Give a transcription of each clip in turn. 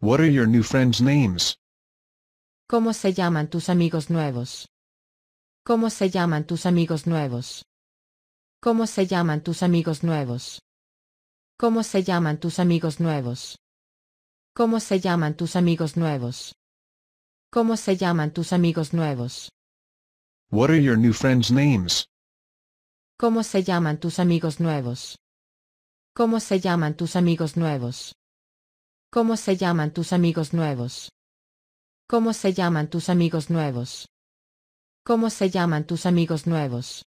What are your new friends' names? ¿Cómo se llaman tus amigos nuevos? ¿Cómo se llaman tus amigos nuevos? ¿Cómo se llaman tus amigos nuevos? ¿Cómo se llaman tus amigos nuevos? ¿Cómo se llaman tus amigos nuevos? ¿Cómo se llaman tus amigos nuevos? ¿Cómo se llaman tus amigos nuevos? ¿Cómo se llaman tus amigos nuevos? ¿Cómo se llaman tus amigos nuevos? ¿Cómo se llaman tus amigos nuevos? ¿Cómo se llaman tus amigos nuevos?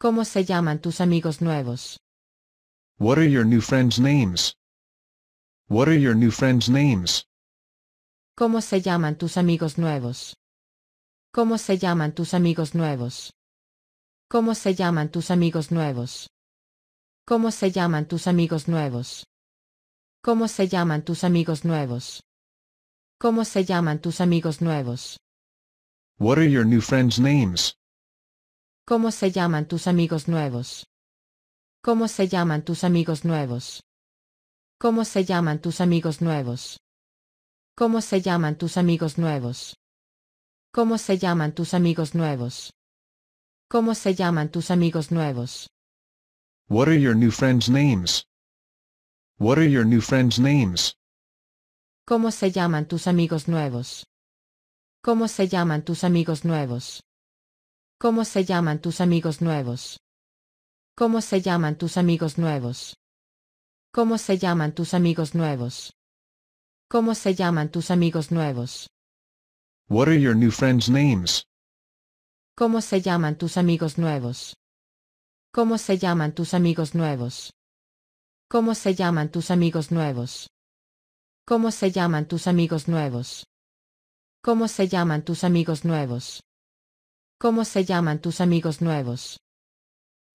¿Cómo se llaman tus amigos nuevos? What are your new friends' names? What are your new friends' names? ¿Cómo se llaman tus amigos nuevos? ¿Cómo se llaman tus amigos nuevos? ¿Cómo se llaman tus amigos nuevos? ¿Cómo se llaman tus amigos nuevos? ¿Cómo se llaman tus amigos nuevos? ¿Cómo se llaman tus amigos nuevos? What are your new friends' names? ¿Cómo se llaman tus amigos nuevos? ¿Cómo se llaman tus amigos nuevos? ¿Cómo se llaman tus amigos nuevos? ¿Cómo se llaman tus amigos nuevos? ¿Cómo se llaman tus amigos nuevos? ¿Cómo se llaman tus amigos nuevos? What are your new friends' names? ¿Cómo se llaman tus amigos nuevos? ¿Cómo se llaman tus amigos nuevos? ¿Cómo se llaman tus amigos nuevos? ¿Cómo se llaman tus amigos nuevos? ¿Cómo se llaman tus amigos nuevos? ¿Cómo se llaman tus amigos nuevos? ¿Cómo se llaman tus amigos nuevos? ¿Cómo se llaman tus amigos nuevos? ¿Cómo se llaman tus amigos nuevos? ¿Cómo se llaman tus amigos nuevos? ¿Cómo se llaman tus amigos nuevos? ¿Cómo se llaman tus amigos nuevos?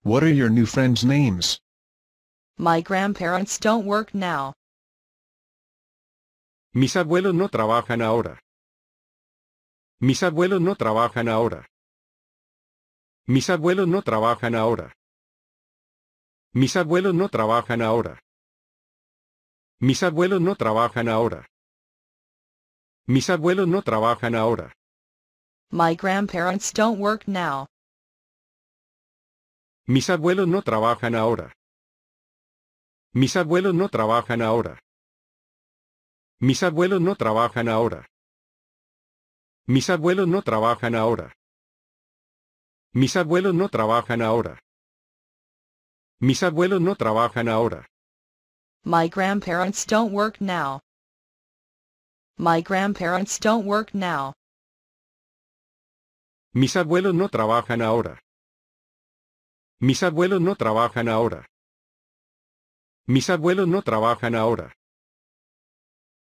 What are your new friends' names? Mis abuelos no trabajan ahora. Mis abuelos no trabajan ahora. Mis abuelos no trabajan ahora. Mis abuelos no trabajan ahora. Mis abuelos no trabajan ahora. Mis abuelos no trabajan ahora. My grandparents don't work now. Mis abuelos no trabajan ahora. Mis abuelos no trabajan ahora. Mis abuelos no trabajan ahora. Mis abuelos no trabajan ahora. Mis abuelos no trabajan ahora. Mis abuelos no trabajan ahora. My grandparents don't work now. My grandparents don't work now. Mis abuelos no trabajan ahora. Mis abuelos no trabajan ahora. Mis abuelos no trabajan ahora.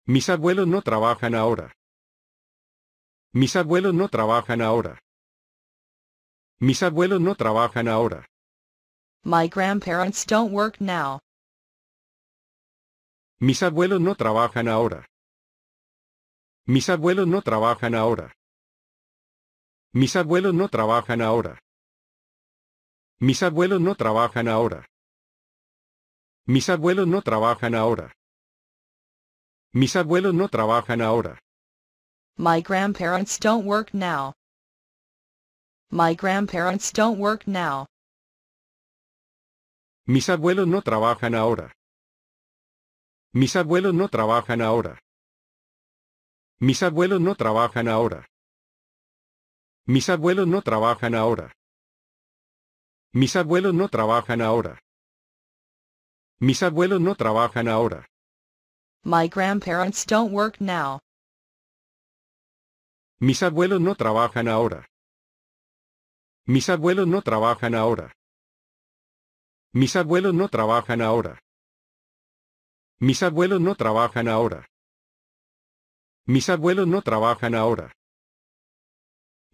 Mis abuelos no trabajan ahora. Mis abuelos no trabajan ahora. Mis abuelos no trabajan ahora. My grandparents don't work now. Mis abuelos no trabajan ahora. Mis abuelos no trabajan ahora. Mis abuelos no trabajan ahora. Mis abuelos no trabajan ahora. Mis abuelos no trabajan ahora. Mis abuelos no trabajan ahora. My grandparents don't work now. My grandparents don't work now. Mis abuelos no trabajan ahora. Mis abuelos no trabajan ahora. Mis abuelos no trabajan ahora. Mis abuelos no trabajan ahora. Mis abuelos no trabajan ahora. Mis abuelos no trabajan ahora. My grandparents don't work now. Mis abuelos no trabajan ahora. Mis abuelos no trabajan ahora. Mis abuelos no trabajan ahora. Mis abuelos no trabajan ahora. Mis abuelos no trabajan ahora.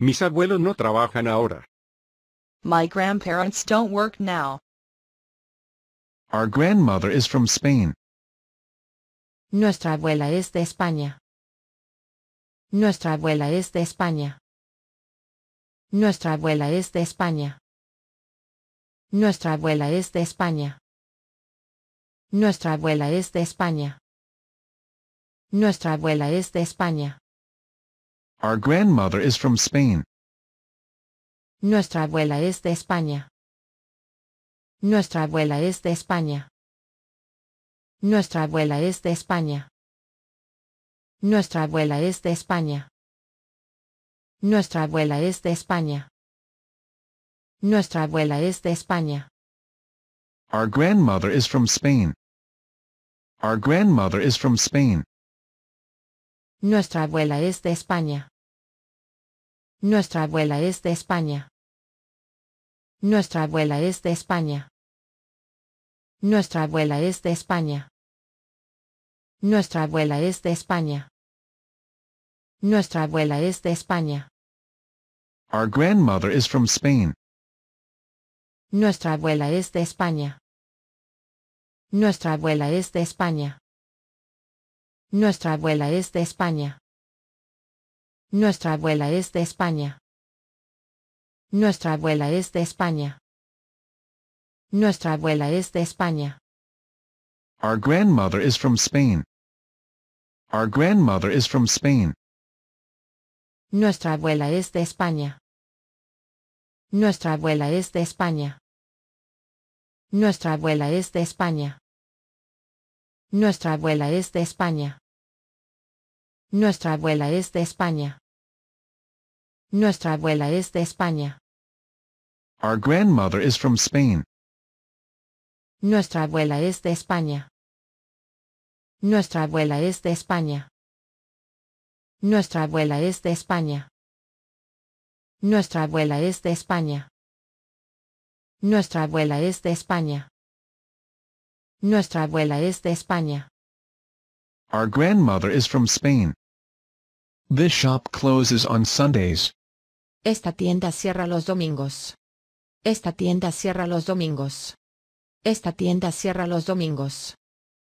Mis abuelos no trabajan ahora. My grandparents don't work now. Our grandmother is from Spain. Nuestra abuela es de España. Nuestra abuela es de España. Nuestra abuela es de España. Nuestra abuela es de España. Nuestra abuela es de España. Nuestra abuela es de España. Our grandmother is from Spain. Nuestra abuela es de España. Nuestra abuela es de España. Nuestra abuela es de España. Nuestra abuela es de España. Nuestra abuela es de España. Nuestra abuela es de España. Our grandmother is from Spain. Our grandmother is from Spain. Nuestra abuela es de España. Nuestra abuela es de España. Nuestra abuela es de España. Nuestra abuela es de España. Nuestra abuela es de España. Nuestra abuela es de España. Our grandmother is from Spain. Nuestra abuela es de España. Nuestra abuela es de España. Nuestra abuela es de España. Nuestra abuela es de España. Nuestra abuela es de España. Nuestra abuela es de España. Our grandmother is from Spain. Our grandmother is from Spain. Nuestra abuela es de España. Nuestra abuela es de España. Nuestra abuela es de España. Nuestra abuela es de España. Nuestra abuela es de España. Nuestra abuela es de España. Our grandmother is from Spain. Nuestra abuela es de España. Nuestra abuela es de España. Nuestra abuela es de España. Nuestra abuela es de España. Nuestra abuela es de España. Nuestra abuela es de España. Our grandmother is from Spain. This shop closes on Sundays. Esta tienda cierra los domingos. Esta tienda cierra los domingos. Esta tienda cierra los domingos.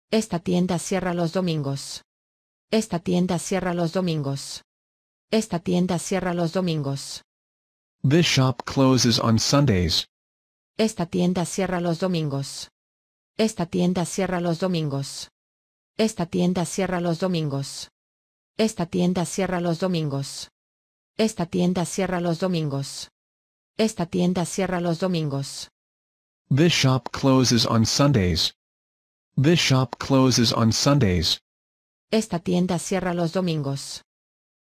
Esta tienda cierra los domingos. Esta tienda cierra los domingos. Esta tienda cierra los domingos. This shop closes on Sundays. Esta tienda cierra los domingos. Esta tienda cierra los domingos. Esta tienda cierra los domingos. Esta tienda cierra los domingos. Esta tienda cierra los domingos. Esta tienda cierra los domingos. This shop closes on Sundays. This shop closes on Sundays. Esta tienda cierra los domingos.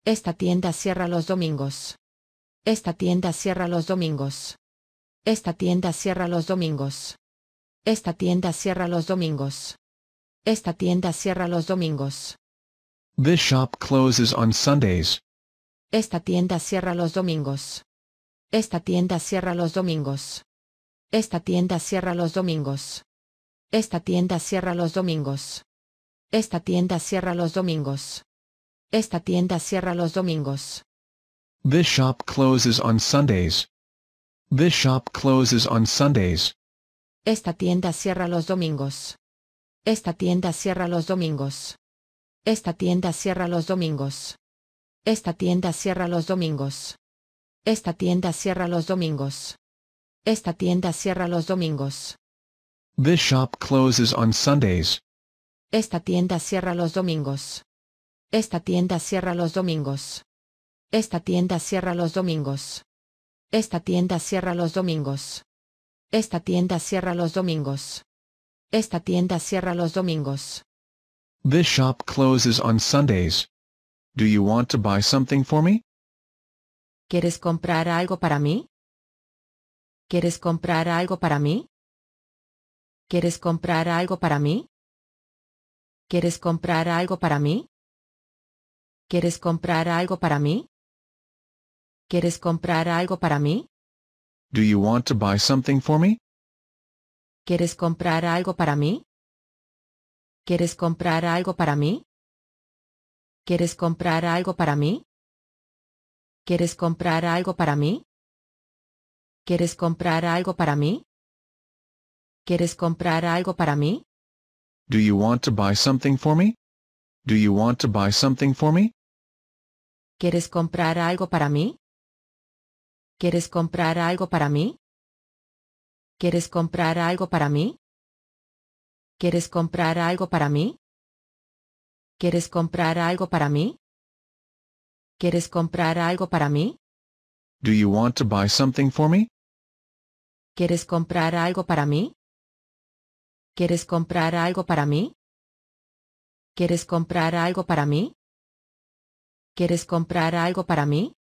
Esta tienda cierra los domingos. Esta tienda cierra los domingos. Esta tienda cierra los domingos. Esta tienda cierra los domingos. Esta tienda cierra los domingos. This shop closes on Sundays. Esta tienda cierra los domingos. Esta tienda cierra los domingos. Esta tienda cierra los domingos. Esta tienda cierra los domingos. Esta tienda cierra los domingos. Esta tienda cierra los domingos. This shop closes on Sundays. This shop closes on Sundays. Esta tienda cierra los domingos. Esta tienda cierra los domingos. Esta tienda cierra los domingos. Esta tienda cierra los domingos. Esta tienda cierra los domingos. Esta tienda cierra los domingos. This shop closes on Sundays. Esta tienda cierra los domingos. Esta tienda cierra los domingos. Esta tienda cierra los domingos. Esta tienda cierra los domingos. Esta tienda cierra los domingos. Esta tienda cierra los domingos. This shop closes on Sundays. Do you want to buy something for me? ¿Quieres comprar algo para mí? ¿Quieres comprar algo para mí? ¿Quieres comprar algo para mí? ¿Quieres comprar algo para mí? ¿Quieres comprar algo para mí? ¿Quieres comprar algo para mí? you to buy something ¿Quieres comprar algo para mí? ¿Quieres comprar algo para mí? ¿Quieres comprar algo para mí? ¿Quieres comprar algo para mí? ¿Quieres comprar algo para mí? ¿Quieres comprar algo para mí? you want to buy something Do you want to buy something for me? ¿Quieres comprar algo para mí? ¿Quieres comprar algo para mí? ¿Quieres comprar algo para mí? ¿Quieres comprar algo para mí? ¿Quieres comprar algo para mí? ¿Quieres comprar algo para mí? Do you want to buy something for me? ¿Quieres comprar algo para mí? ¿Quieres comprar algo para mí? ¿Quieres comprar algo para mí? ¿Quieres comprar algo para mí?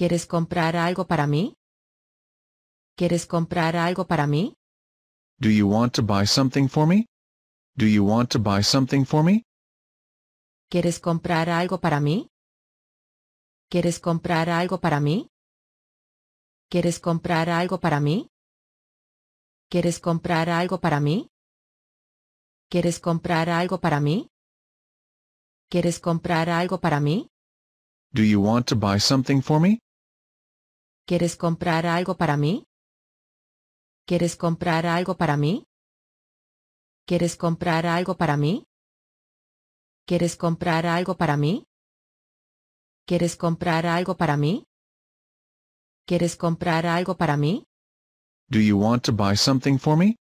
¿Quieres comprar algo para mí? ¿Quieres comprar algo para mí? Do you want to buy something for me? Do you want to buy something for me? ¿Quieres comprar algo para mí? ¿Quieres comprar algo para mí? ¿Quieres comprar algo para mí? ¿Quieres comprar algo para mí? ¿Quieres comprar algo para mí? ¿Quieres comprar algo para mí? Do you want to buy something for me? ¿Quieres comprar algo para mí? ¿Quieres comprar algo para mí? ¿Quieres comprar algo para mí? ¿Quieres comprar algo para mí? ¿Quieres comprar algo para mí? ¿Quieres comprar algo para mí? Do you want to buy something for me?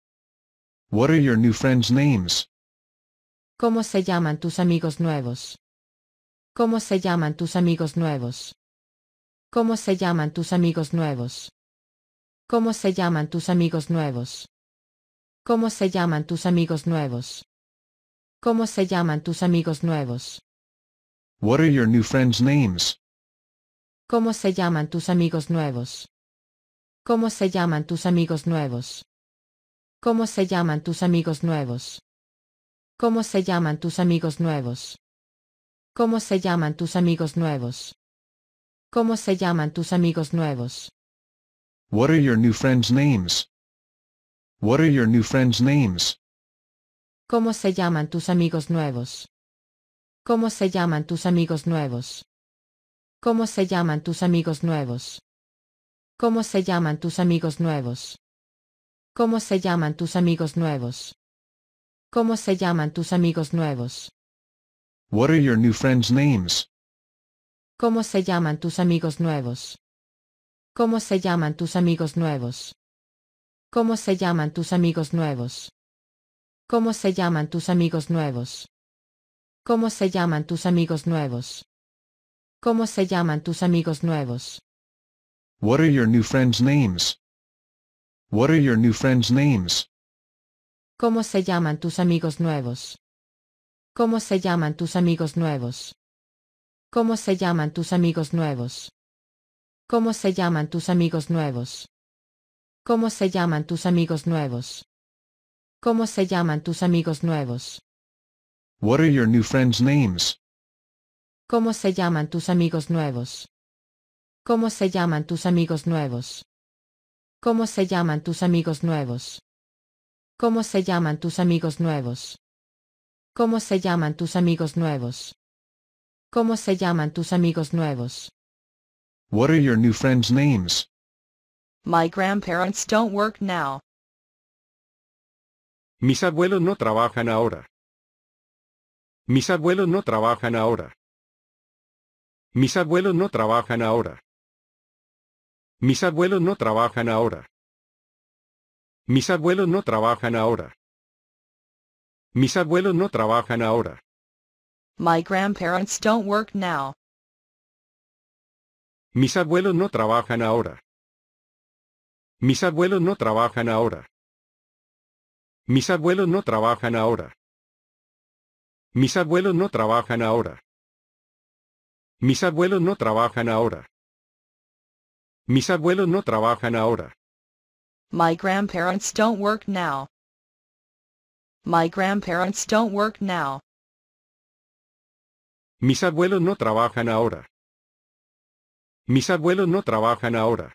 What are your new friends' names? ¿Cómo se llaman tus amigos nuevos? ¿Cómo se llaman tus amigos nuevos? ¿Cómo se llaman tus amigos nuevos? ¿Cómo se llaman tus amigos nuevos? ¿Cómo se llaman tus amigos nuevos? ¿Cómo se llaman tus amigos nuevos? ¿Cómo se llaman tus amigos nuevos? ¿Cómo se llaman tus amigos nuevos? ¿Cómo se llaman tus amigos nuevos? ¿Cómo se llaman tus amigos nuevos? ¿Cómo se llaman tus amigos nuevos? ¿Cómo se llaman tus amigos nuevos? What are your new friends' names? What are your new friends' names? ¿Cómo se llaman tus amigos nuevos? ¿Cómo se llaman tus amigos nuevos? ¿Cómo se llaman tus amigos nuevos? ¿Cómo se llaman tus amigos nuevos? ¿Cómo se llaman tus amigos nuevos? ¿Cómo se llaman tus amigos nuevos? What are your new friends' names? ¿Cómo se llaman tus amigos nuevos? ¿Cómo se llaman tus amigos nuevos? ¿Cómo se llaman tus amigos nuevos? ¿Cómo se llaman tus amigos nuevos? ¿Cómo se llaman tus amigos nuevos? ¿Cómo se llaman tus amigos nuevos? What are your new friends' names? What are your new friends' names? ¿Cómo se llaman tus amigos nuevos? ¿Cómo se llaman tus amigos nuevos? ¿Cómo se llaman tus amigos nuevos? ¿Cómo se llaman tus amigos nuevos? ¿Cómo se llaman tus amigos nuevos? ¿Cómo se llaman tus amigos nuevos? ¿Cómo se llaman tus amigos nuevos? ¿Cómo se llaman tus amigos nuevos? ¿Cómo se llaman tus amigos nuevos? ¿Cómo se llaman tus amigos nuevos? ¿Cómo se llaman tus amigos nuevos? ¿Cómo se llaman tus amigos nuevos? What are your new friends' names? Mis abuelos no trabajan ahora. Mis abuelos no trabajan ahora. Mis abuelos no trabajan ahora. Mis abuelos no trabajan ahora. Mis abuelos no trabajan ahora. Mis abuelos no trabajan ahora. My grandparents don't work now. Mis abuelos no trabajan ahora. Mis abuelos no trabajan ahora. Mis abuelos no trabajan ahora. Mis abuelos no trabajan ahora. Mis abuelos no trabajan ahora. Mis abuelos no trabajan ahora. My grandparents don't work now. My grandparents don't work now. Mis abuelos no trabajan ahora. Mis abuelos no trabajan ahora.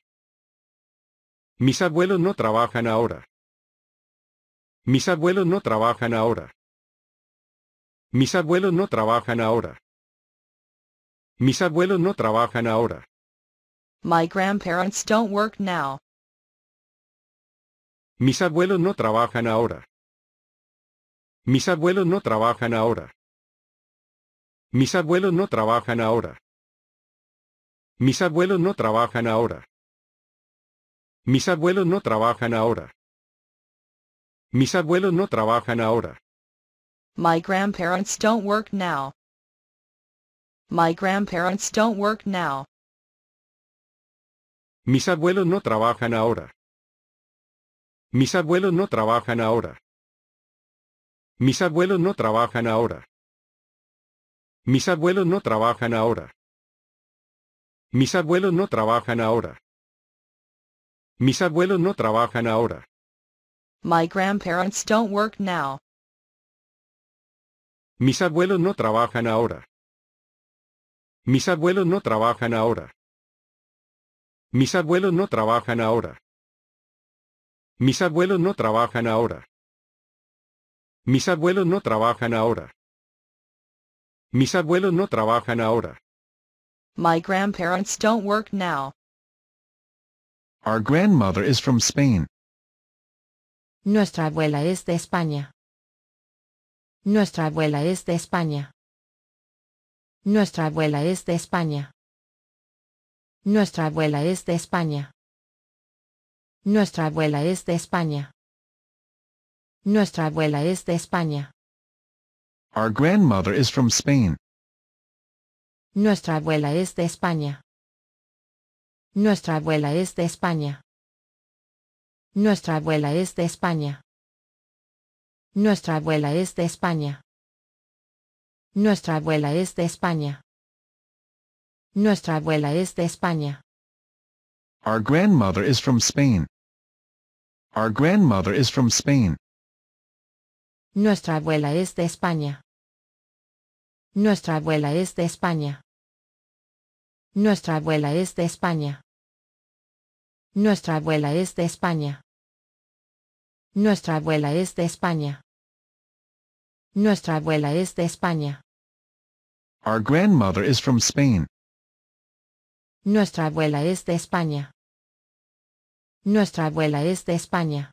Mis abuelos no trabajan ahora. Mis abuelos no trabajan ahora. Mis abuelos no trabajan ahora. Mis abuelos no trabajan ahora. My grandparents don't work now. Mis abuelos no trabajan ahora. Mis abuelos no trabajan ahora. Mis abuelos no trabajan ahora. Mis abuelos no trabajan ahora. Mis abuelos no trabajan ahora. Mis abuelos no trabajan ahora. My grandparents don't work now. My grandparents don't work now. Mis abuelos no trabajan ahora. Mis abuelos no trabajan ahora. Mis abuelos no trabajan ahora. Mis abuelos no trabajan ahora. Mis abuelos no trabajan ahora. Mis abuelos no trabajan ahora. My grandparents don't work now. Mis abuelos no trabajan ahora. Mis abuelos no trabajan ahora. Mis abuelos no trabajan ahora. Mis abuelos no trabajan ahora. Mis abuelos no trabajan ahora. Mis abuelos no trabajan ahora. My grandparents don't work now. Our grandmother is from Spain. Nuestra abuela es de España. Nuestra abuela es de España. Nuestra abuela es de España. Nuestra abuela es de España. Nuestra abuela es de España. Nuestra abuela es de España. Our grandmother is from Spain. Nuestra abuela es de España. Nuestra abuela es de España. Nuestra abuela es de España. Nuestra abuela es de España. Nuestra abuela es de España. Nuestra abuela es de España. Our grandmother is from Spain. Our grandmother is from Spain. Nuestra abuela es de España. Nuestra abuela es de España. Nuestra abuela es de España. Nuestra abuela es de España. Nuestra abuela es de España. Nuestra abuela es de España. Our grandmother is from Spain. Nuestra abuela es de España. Nuestra abuela es de España.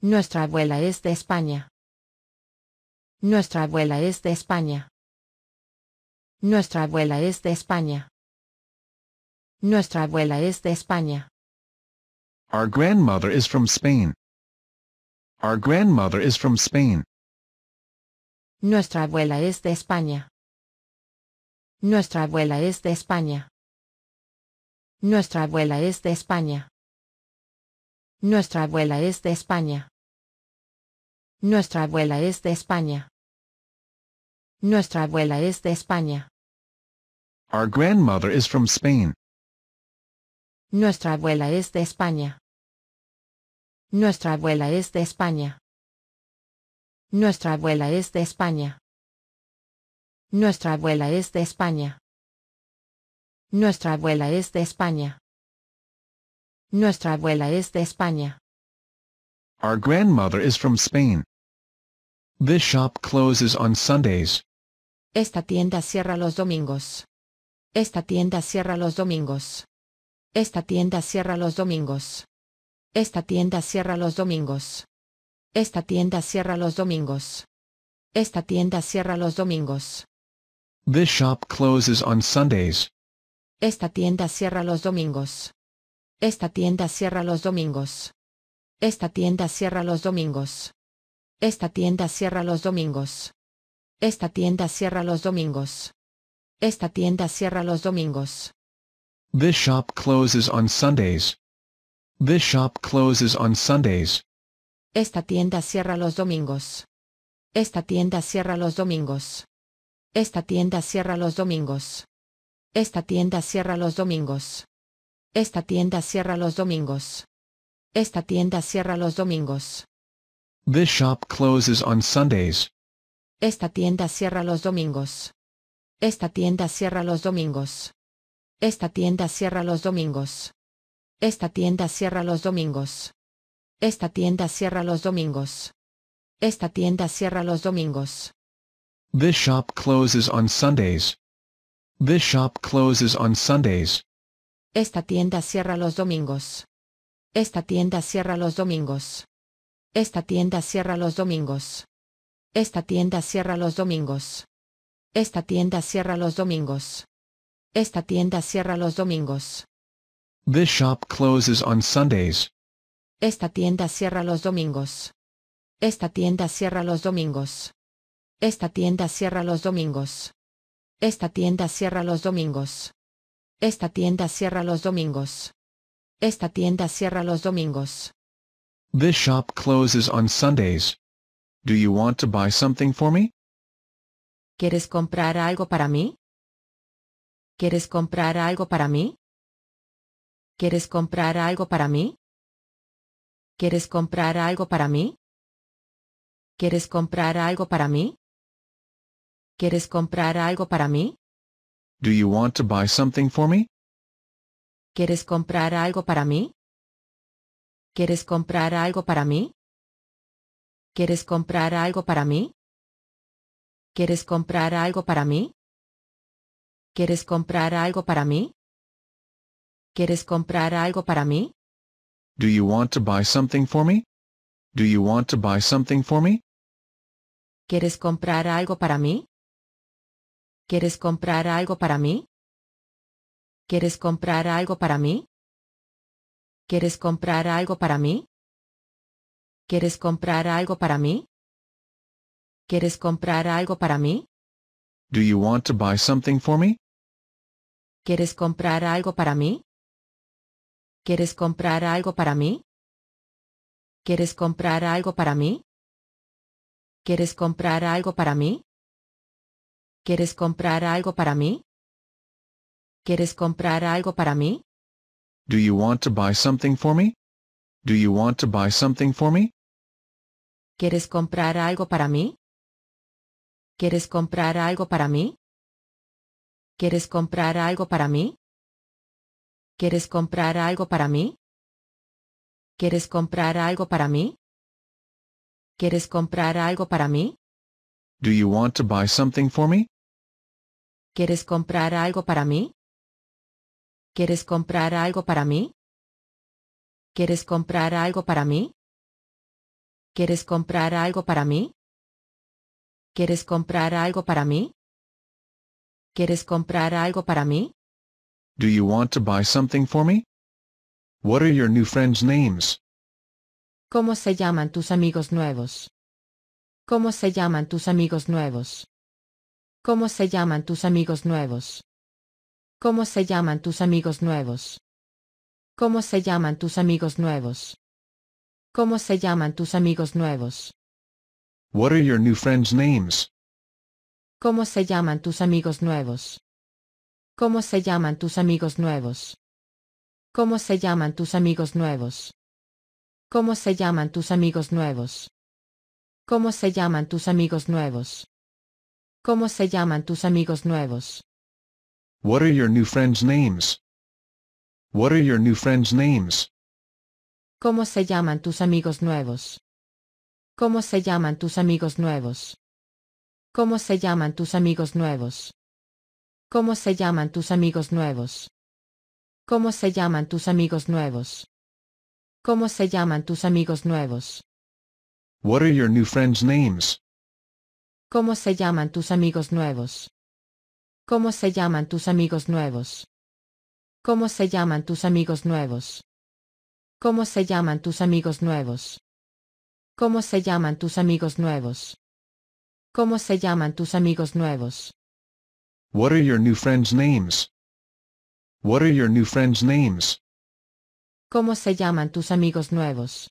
Nuestra abuela es de España. Nuestra abuela es de España. Nuestra abuela es de España. Nuestra abuela es de España. Our grandmother is from Spain. Our grandmother is from Spain. Nuestra abuela es de España. Nuestra abuela es de España. Nuestra abuela es de España. Nuestra abuela es de España. Nuestra abuela es de España. Nuestra abuela es de España. Our grandmother is from Spain. Nuestra abuela es de España. Nuestra abuela es de España. Nuestra abuela es de España. Nuestra abuela es de España. Nuestra abuela es de España. Nuestra abuela es de España. Our grandmother is from Spain. This shop closes on Sundays. Esta tienda cierra los domingos. Esta tienda cierra los domingos. Esta tienda cierra los domingos. Esta tienda cierra los domingos. Esta tienda cierra los domingos. Esta tienda cierra los domingos. This shop closes on Sundays. Esta tienda cierra los domingos. Esta tienda cierra los domingos. Esta tienda cierra los domingos. Esta tienda cierra los domingos. Esta tienda cierra los domingos. Esta tienda cierra los domingos. This shop closes on Sundays. This shop closes on Sundays. Esta tienda cierra los domingos. Esta tienda cierra los domingos. Esta tienda cierra los domingos. Esta tienda cierra los domingos. Esta tienda cierra los domingos. Esta tienda cierra los domingos. This shop closes on Sundays. Esta tienda cierra los domingos. Esta tienda cierra los domingos. Esta tienda cierra los domingos. Esta tienda cierra los domingos. Esta tienda cierra los domingos. Esta tienda cierra los domingos. This shop closes on Sundays. This shop closes on Sundays. Esta tienda cierra los domingos. Esta tienda cierra los domingos. Esta tienda cierra los domingos. Esta tienda cierra los domingos. Esta tienda cierra los domingos. Esta tienda cierra los domingos. This shop closes on Sundays. Esta tienda cierra los domingos. Esta tienda cierra los domingos. Esta tienda cierra los domingos. Esta tienda cierra los domingos. Esta tienda cierra los domingos. Esta tienda cierra los domingos. This shop closes on Sundays. Do you want to buy something for me? ¿Quieres comprar algo para mí? ¿Quieres comprar algo para mí? ¿Quieres comprar algo para mí? ¿Quieres comprar algo para mí? ¿Quieres comprar algo para mí? ¿Quieres comprar algo para mí? Do you want to buy something for me? ¿Quieres comprar algo para mí? ¿Quieres comprar algo para mí? ¿Quieres comprar algo para mí? ¿Quieres comprar algo para mí? ¿Quieres comprar algo para mí? ¿Quieres comprar algo para mí? Do you want to buy something for me? Do you want to buy something for me? ¿Quieres comprar algo para mí? ¿Quieres comprar algo para mí? ¿Quieres comprar algo para mí? ¿Quieres comprar algo para mí? ¿Quieres comprar algo para mí? ¿Quieres comprar algo para mí? Do you want to buy something for me? ¿Quieres comprar algo para mí? ¿Quieres comprar algo para mí? ¿Quieres comprar algo para mí? ¿Quieres comprar algo para mí? ¿Quieres comprar algo para mí? ¿Quieres comprar algo para mí? Do you want to buy something for me? Do you want to buy something for me? ¿Quieres comprar algo para mí? ¿Quieres comprar algo para mí? ¿Quieres comprar algo para mí? ¿Quieres comprar algo para mí? ¿Quieres comprar algo para mí? ¿Quieres comprar algo para mí? Do you want to buy something for me? ¿Quieres comprar algo para mí? ¿Quieres comprar algo para mí? ¿Quieres comprar algo para mí? ¿Quieres comprar algo para mí? ¿Quieres comprar algo para mí? ¿Quieres comprar algo para mí? Do you want to buy something for me? What are your new friends' names? ¿Cómo se llaman tus amigos nuevos? ¿Cómo se llaman tus amigos nuevos? ¿Cómo se llaman tus amigos nuevos? ¿Cómo se llaman tus amigos nuevos? ¿Cómo se llaman tus amigos nuevos? ¿Cómo se llaman tus amigos nuevos? ¿Cómo se llaman tus amigos nuevos? ¿Cómo se llaman tus amigos nuevos? ¿Cómo se llaman tus amigos nuevos? ¿Cómo se llaman tus amigos nuevos? ¿Cómo se llaman tus amigos nuevos? ¿Cómo se llaman tus amigos nuevos? What are your new friends' names? your friends' ¿Cómo se llaman tus amigos nuevos? ¿Cómo se llaman tus amigos nuevos? ¿Cómo se llaman tus amigos nuevos? ¿Cómo se llaman tus amigos nuevos? ¿Cómo se llaman tus amigos nuevos? ¿Cómo se llaman tus amigos nuevos? What are your new friends' names? ¿Cómo se llaman tus amigos nuevos? ¿Cómo se llaman tus amigos nuevos? ¿Cómo se llaman tus amigos nuevos? ¿Cómo se llaman tus amigos nuevos? ¿Cómo se llaman tus amigos nuevos? ¿Cómo se llaman tus amigos nuevos? What are your new friends' names? What are your new friends' names? ¿Cómo se llaman tus amigos nuevos?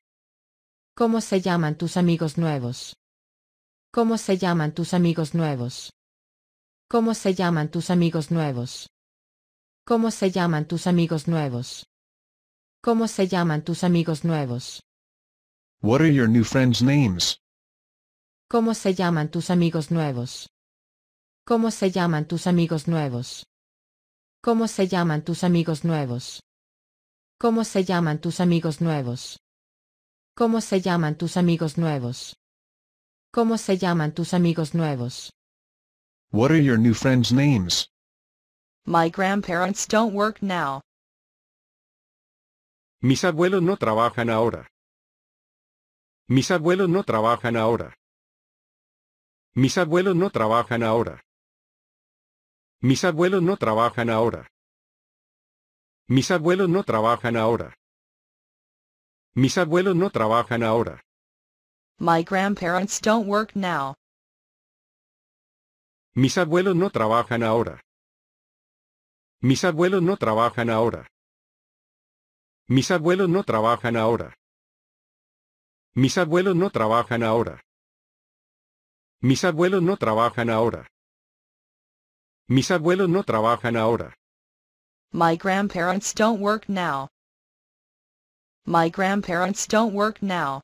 ¿Cómo se llaman tus amigos nuevos? ¿Cómo se llaman tus amigos nuevos? ¿Cómo se llaman tus amigos nuevos? ¿Cómo se llaman tus amigos nuevos? ¿Cómo se llaman tus amigos nuevos? ¿Cómo se llaman tus amigos nuevos? ¿Cómo se llaman tus amigos nuevos? ¿Cómo se llaman tus amigos nuevos? ¿Cómo se llaman tus amigos nuevos? ¿Cómo se llaman tus amigos nuevos? ¿Cómo se llaman tus amigos nuevos? What are your new friends' names? Mis abuelos no trabajan ahora. Mis abuelos no trabajan ahora. Mis abuelos no trabajan ahora. Mis abuelos no trabajan ahora. Mis abuelos no trabajan ahora. Mis abuelos no trabajan ahora. My grandparents don't work now. Mis abuelos no trabajan ahora. Mis abuelos no trabajan ahora. Mis abuelos no trabajan ahora. Mis abuelos no trabajan ahora. Mis abuelos no trabajan ahora. Mis abuelos no trabajan ahora. My grandparents don't work now. My grandparents don't work now.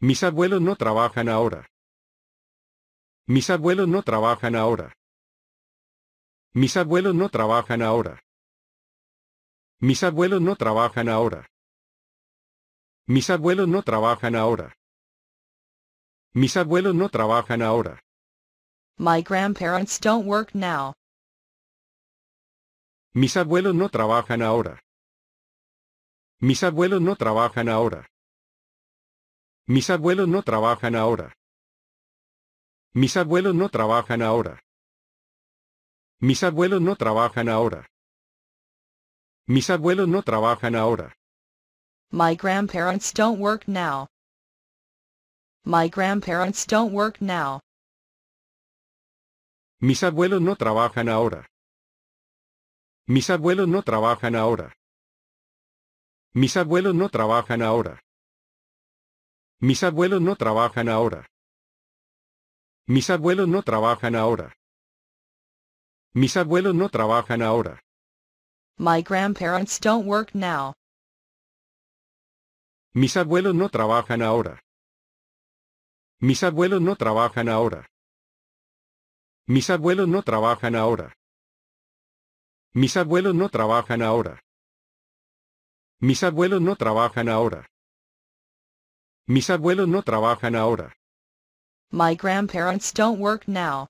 Mis abuelos no trabajan ahora. Mis abuelos no trabajan ahora. Mis abuelos no trabajan ahora. Mis abuelos no trabajan ahora. Mis abuelos no trabajan ahora. Mis abuelos no trabajan ahora. My grandparents don't work now. Mis abuelos no trabajan ahora. Mis abuelos no trabajan ahora. Mis abuelos no trabajan ahora. Mis abuelos no trabajan ahora. Mis abuelos no trabajan ahora. Mis abuelos no trabajan ahora. My grandparents don't work now. My grandparents don't work now. Mis abuelos no trabajan ahora. Mis abuelos no trabajan ahora. Mis abuelos no trabajan ahora. Mis abuelos no trabajan ahora. Mis abuelos no trabajan ahora. Mis abuelos no trabajan ahora. My grandparents don't work now. Mis abuelos no trabajan ahora. Mis abuelos no trabajan ahora. Mis abuelos no trabajan ahora. Mis abuelos no trabajan ahora. Mis abuelos no trabajan ahora. Mis abuelos no trabajan ahora. My grandparents don't work now.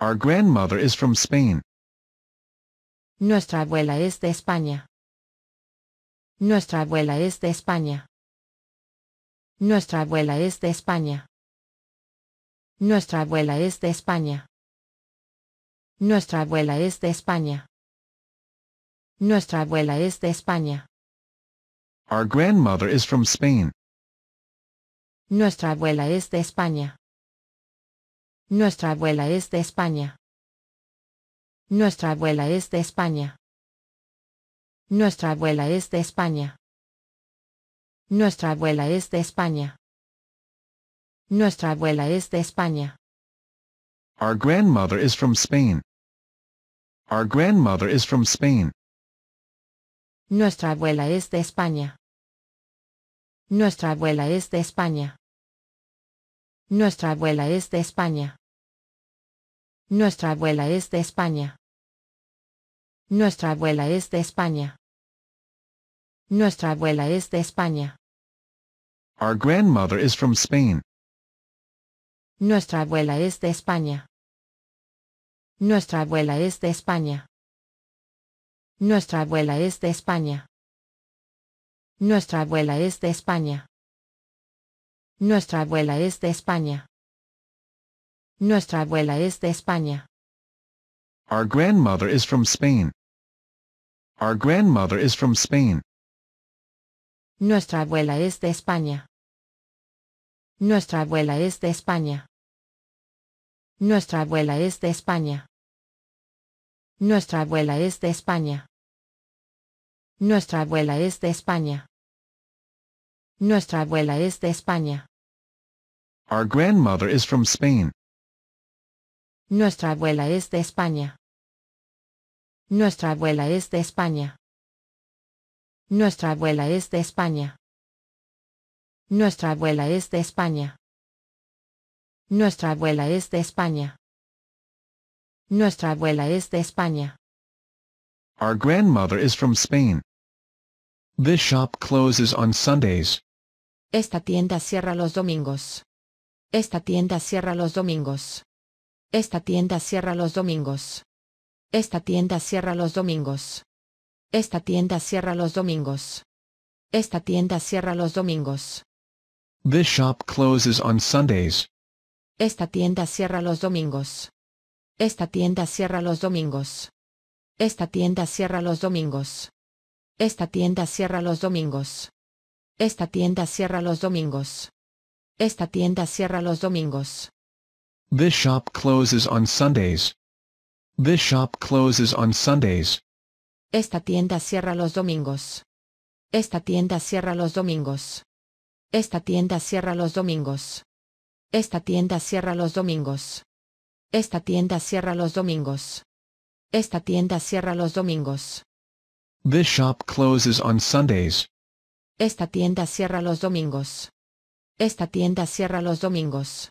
Our grandmother is from Spain. Nuestra abuela es de España. Nuestra abuela es de España. Nuestra abuela es de España. Nuestra abuela es de España. Nuestra abuela es de España. Nuestra abuela es de España. Our grandmother is from Spain. Nuestra abuela es de España. Nuestra abuela es de España. Nuestra abuela es de España. Nuestra abuela es de España. Nuestra abuela es de España. Nuestra abuela es de España. Our grandmother is from Spain. Our grandmother is from Spain. Nuestra abuela es de España. Nuestra abuela es de España. Nuestra abuela es de España. Nuestra abuela es de España. Nuestra abuela es de España. Nuestra abuela es de España. Our grandmother is from Spain. Nuestra abuela es de España. Nuestra abuela es de España. Nuestra abuela es de España. Nuestra abuela es de España. Nuestra abuela es de España. Nuestra abuela es de España. Our grandmother is from Spain. Our grandmother is from Spain. Nuestra abuela es de España. Nuestra abuela es de España. Nuestra abuela es de España. Nuestra abuela es de España. Nuestra abuela es de España. Nuestra abuela es de España. Our grandmother is from Spain. Nuestra abuela es de España. Nuestra abuela es de España. Nuestra abuela es de España. Nuestra abuela es de España. Nuestra abuela es de España. Nuestra abuela es de España. Our grandmother is from Spain. This shop closes on Sundays. Esta tienda cierra los domingos. Esta tienda cierra los domingos. Esta tienda cierra los domingos. Esta tienda cierra los domingos. Esta tienda cierra los domingos. Esta tienda cierra los domingos. This shop closes on Sundays. Esta tienda cierra los domingos. Esta tienda cierra los domingos. Esta tienda cierra los domingos. Esta tienda cierra los domingos. Esta tienda cierra los domingos. Esta tienda cierra los domingos. This shop closes on Sundays. This shop closes on Sundays. Esta tienda cierra los domingos. Esta tienda cierra los domingos. Esta tienda cierra los domingos. Esta tienda cierra los domingos. Esta tienda cierra los domingos. Esta tienda cierra los domingos. This shop closes on Sundays. Esta tienda cierra los domingos. Esta tienda cierra los domingos.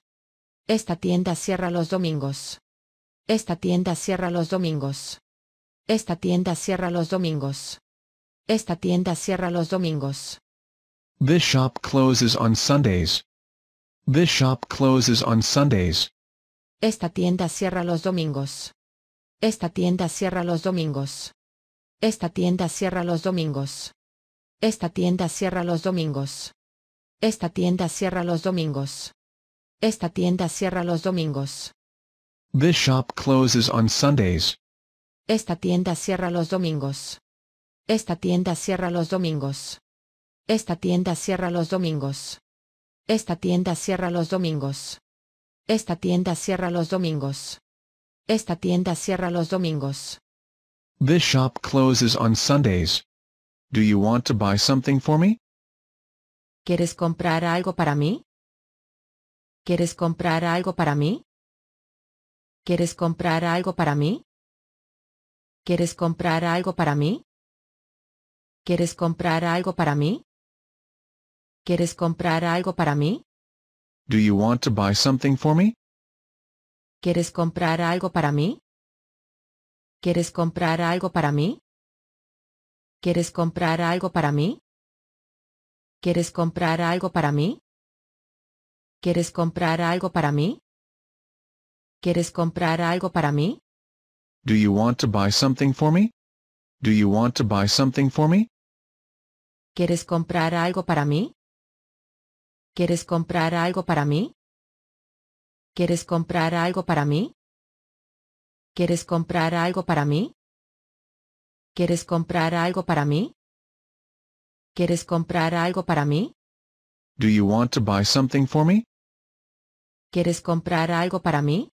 Esta tienda cierra los domingos. Esta tienda cierra los domingos. Esta tienda cierra los domingos. Esta tienda cierra los domingos. This shop closes on Sundays. This shop closes on Sundays. Esta tienda cierra los domingos. Esta tienda cierra los domingos. Esta tienda cierra los domingos. Esta tienda cierra los domingos. Esta tienda cierra los domingos. Esta tienda cierra los domingos. This shop closes on Sundays. Esta tienda cierra los domingos. Esta tienda cierra los domingos. Esta tienda cierra los domingos. Esta tienda cierra los domingos. Esta tienda cierra los domingos. Esta tienda cierra los domingos. This shop closes on Sundays. Do you want to buy something for me? ¿Quieres comprar algo para mí? ¿Quieres comprar algo para mí? ¿Quieres comprar algo para mí? ¿Quieres comprar algo para mí? ¿Quieres comprar algo para mí? ¿Quieres comprar algo para mí? Do you want to buy something for me? ¿Quieres comprar algo para mí? ¿Quieres comprar algo para mí? ¿Quieres comprar algo para mí? ¿Quieres comprar algo para mí? ¿Quieres comprar algo para mí? ¿Quieres comprar algo para mí? Do you want to buy something for me? Do you want to buy something for me? ¿Quieres comprar algo para mí? ¿Quieres comprar algo para mí? ¿Quieres comprar algo para mí? ¿Quieres comprar algo para mí? ¿Quieres comprar algo para mí? ¿Quieres comprar algo para mí? Do you want to buy something for me? ¿Quieres comprar algo para mí?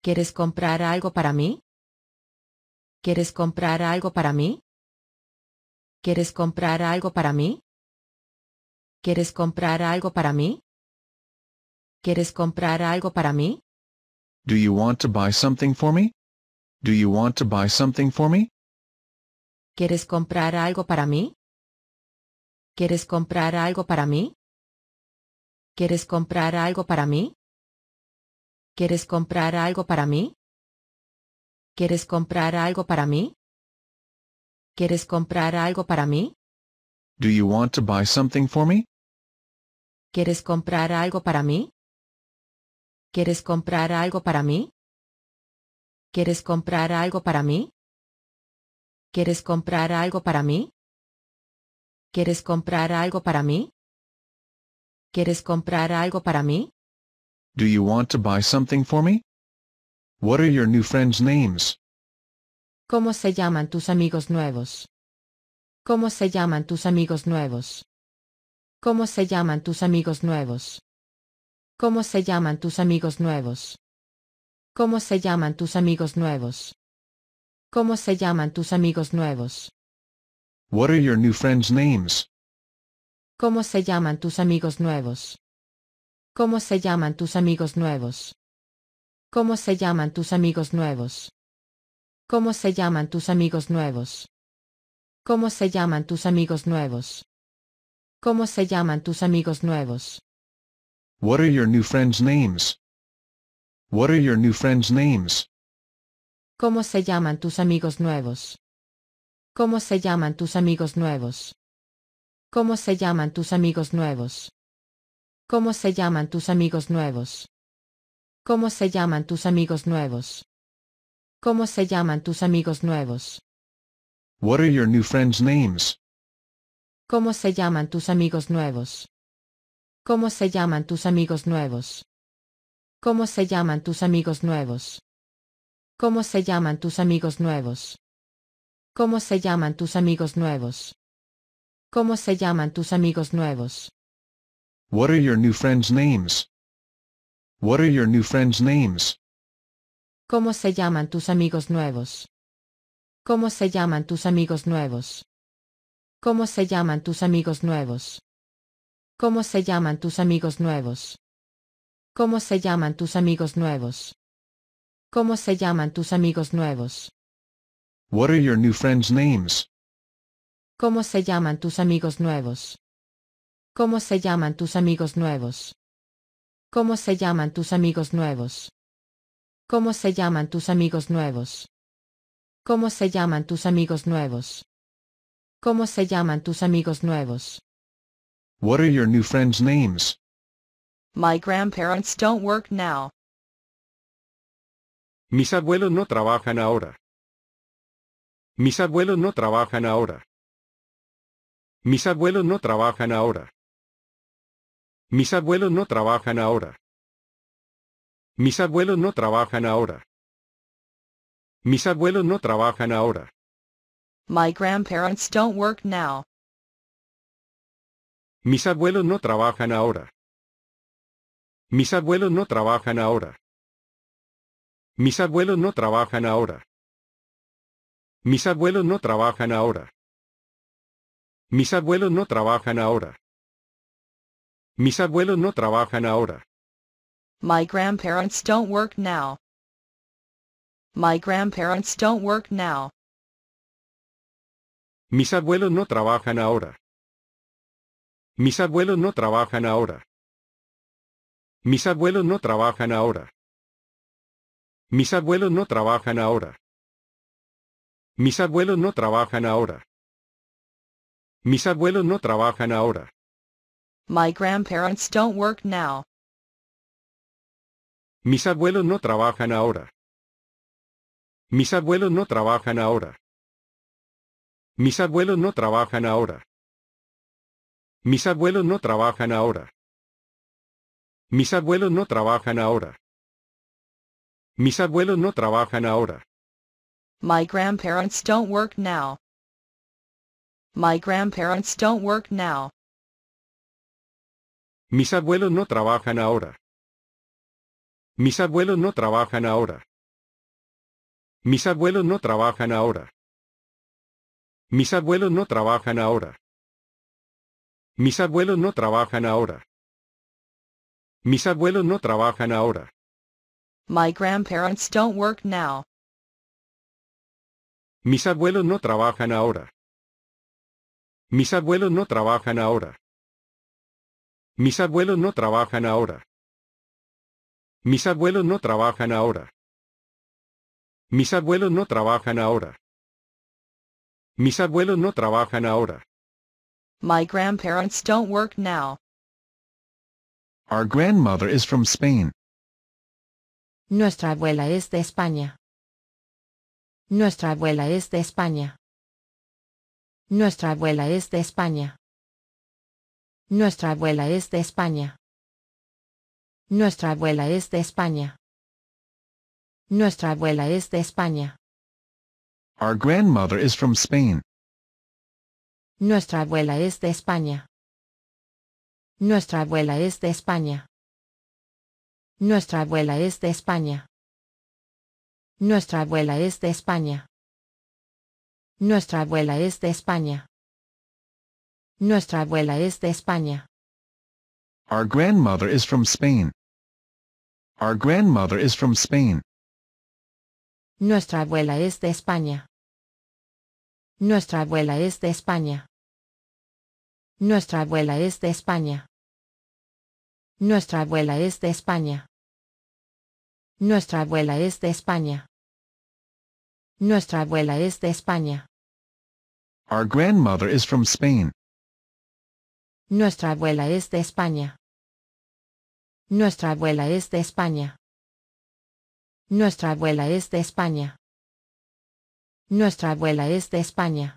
¿Quieres comprar algo para mí? ¿Quieres comprar algo para mí? ¿Quieres comprar algo para mí? ¿Quieres comprar algo para mí? ¿Quieres comprar algo para mí? Do you want to buy something for me? Do you want to buy something for me? ¿Quieres comprar algo para mí? ¿Quieres comprar algo para mí? ¿Quieres comprar algo para mí? ¿Quieres comprar algo para mí? ¿Quieres comprar algo para mí? ¿Quieres comprar algo para mí? Do you want to buy something for me? ¿Quieres comprar algo para mí? ¿Quieres comprar algo para mí? ¿Quieres comprar algo para mí? ¿Quieres comprar algo para mí? ¿Quieres comprar algo para mí? ¿Quieres comprar algo para mí? Do you want to buy something for me? What are your new friends' names? ¿Cómo se llaman tus amigos nuevos? ¿Cómo se llaman tus amigos nuevos? ¿Cómo se llaman tus amigos nuevos? ¿Cómo se llaman tus amigos nuevos? ¿Cómo se llaman tus amigos nuevos? ¿Cómo se llaman tus amigos nuevos? ¿Cómo se llaman tus amigos nuevos? ¿Cómo se llaman tus amigos nuevos? ¿Cómo se llaman tus amigos nuevos? ¿Cómo se llaman tus amigos nuevos? ¿Cómo se llaman tus amigos nuevos? ¿Cómo se llaman tus amigos nuevos? What are your new friends' names? ¿Cómo se llaman tus amigos nuevos? ¿Cómo se llaman tus amigos nuevos? ¿Cómo se llaman tus amigos nuevos? ¿Cómo se llaman tus amigos nuevos? ¿Cómo se llaman tus amigos nuevos? ¿Cómo se llaman tus amigos nuevos? What are your new friends' names? ¿Cómo se llaman tus amigos nuevos? ¿Cómo se llaman tus amigos nuevos? ¿Cómo se llaman tus amigos nuevos? ¿Cómo se llaman tus amigos nuevos? ¿Cómo se llaman tus amigos nuevos? ¿Cómo se llaman tus amigos nuevos? What are your new friends' names? What are your new friends' names? ¿Cómo se llaman tus amigos nuevos? ¿Cómo se llaman tus amigos nuevos? ¿Cómo se llaman tus amigos nuevos? ¿Cómo se llaman tus amigos nuevos? ¿Cómo se llaman tus amigos nuevos? ¿Cómo se llaman tus amigos nuevos? ¿Cómo se llaman tus amigos nuevos? ¿Cómo se llaman tus amigos nuevos? ¿Cómo se llaman tus amigos nuevos? ¿Cómo se llaman tus amigos nuevos? ¿Cómo se llaman tus amigos nuevos? ¿Cómo se llaman tus amigos nuevos? What are your new friends' names? My grandparents don't work now. Mis abuelos no trabajan ahora. Mis abuelos no trabajan ahora. Mis abuelos no trabajan ahora. Mis abuelos no trabajan ahora. Mis abuelos no trabajan ahora. Mis abuelos no trabajan ahora. My grandparents don't work now. Mis abuelos no trabajan ahora. Mis abuelos no trabajan ahora. Mis abuelos no trabajan ahora. Mis abuelos no trabajan ahora. Mis abuelos no trabajan ahora. Mis abuelos no trabajan ahora. My grandparents don't work now. My grandparents don't work now. Mis abuelos no trabajan ahora. Mis abuelos no trabajan ahora. Mis abuelos no trabajan ahora. Mis abuelos no trabajan ahora. Mis abuelos no trabajan ahora. Mis abuelos no trabajan ahora. My grandparents don't work now. Mis abuelos no trabajan ahora. Mis abuelos no trabajan ahora. Mis abuelos no trabajan ahora. Mis abuelos no trabajan ahora. Mis abuelos no trabajan ahora. Mis abuelos no trabajan ahora. My grandparents don't work now. My grandparents don't work now. Mis abuelos no trabajan ahora. Mis abuelos no trabajan ahora. Mis abuelos no trabajan ahora. Mis abuelos no trabajan ahora. Mis abuelos no trabajan ahora. Mis abuelos no trabajan ahora. My grandparents don't work now. Mis abuelos no trabajan ahora. Mis abuelos no trabajan ahora. Mis abuelos no trabajan ahora. Mis abuelos no trabajan ahora. Mis abuelos no trabajan ahora. Mis abuelos no trabajan ahora. My grandparents don't work now. Our grandmother is from Spain. Nuestra abuela es de España. Nuestra abuela es de España. Nuestra abuela es de España. Nuestra abuela es de España. Nuestra abuela es de España. Nuestra abuela es de España. Our grandmother is from Spain. Nuestra abuela es de España. Nuestra abuela es de España. Nuestra abuela es de España. Nuestra abuela es de España. Nuestra abuela es de España. Nuestra abuela es de España. Our grandmother is from Spain. Our grandmother is from Spain. Nuestra abuela es de España. Nuestra abuela es de España. Nuestra abuela es de España. Nuestra abuela es de España. Nuestra abuela es de España. Nuestra abuela es de España. Our grandmother is from Spain. Nuestra abuela es de España. Nuestra abuela es de España. Nuestra abuela es de España. Nuestra abuela es de España.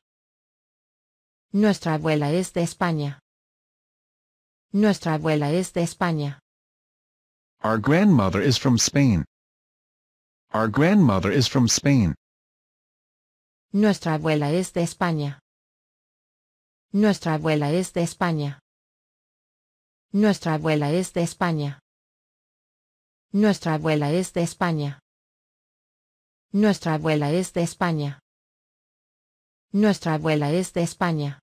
Nuestra abuela es de España. Nuestra abuela es de España. Our grandmother is from Spain. Our grandmother is from Spain. Nuestra abuela es de España. Nuestra abuela es de España. Nuestra abuela es de España. Nuestra abuela es de España. Nuestra abuela es de España. Nuestra abuela es de España.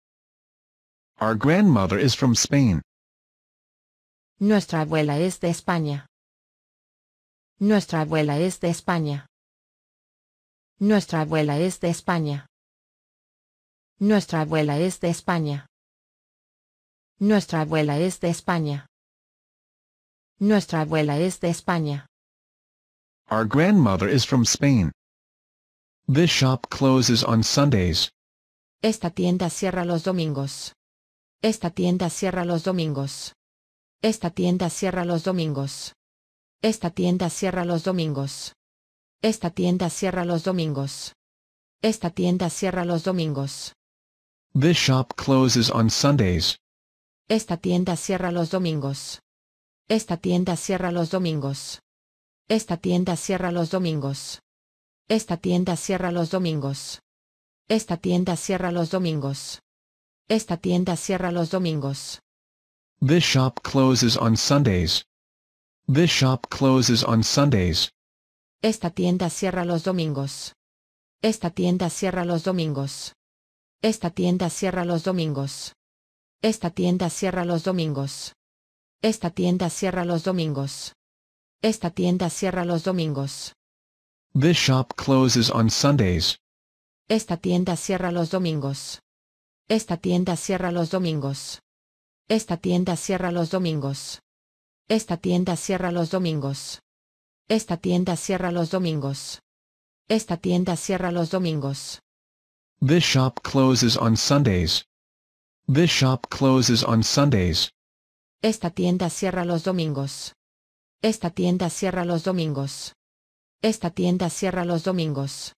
Our grandmother is from Spain. Nuestra abuela es de España. Nuestra abuela es de España. Nuestra abuela es de España. Nuestra abuela es de España. Nuestra abuela es de España. Nuestra abuela es de España. Our grandmother is from Spain. This shop closes on Sundays. Esta tienda cierra los domingos. Esta tienda cierra los domingos. Esta tienda cierra los domingos. Esta tienda cierra los domingos. Esta tienda cierra los domingos. Esta tienda cierra los domingos. This shop closes on Sundays. Esta tienda cierra los domingos. Esta tienda cierra los domingos. Esta tienda cierra los domingos. Esta tienda cierra los domingos. Esta tienda cierra los domingos. Esta tienda cierra los domingos. This shop closes on Sundays. This shop closes on Sundays. Esta tienda cierra los domingos. Esta tienda cierra los domingos. Esta tienda cierra los domingos. Esta tienda cierra los domingos. Esta tienda cierra los domingos. Esta tienda cierra los domingos. This shop closes on Sundays. Esta tienda cierra los domingos. Esta tienda cierra los domingos. Esta tienda cierra los domingos. Esta tienda cierra los domingos. Esta tienda cierra los domingos. Esta tienda cierra los domingos. This shop closes on Sundays. This shop closes on Sundays. Esta tienda cierra los domingos. Esta tienda cierra los domingos. Esta tienda cierra los domingos.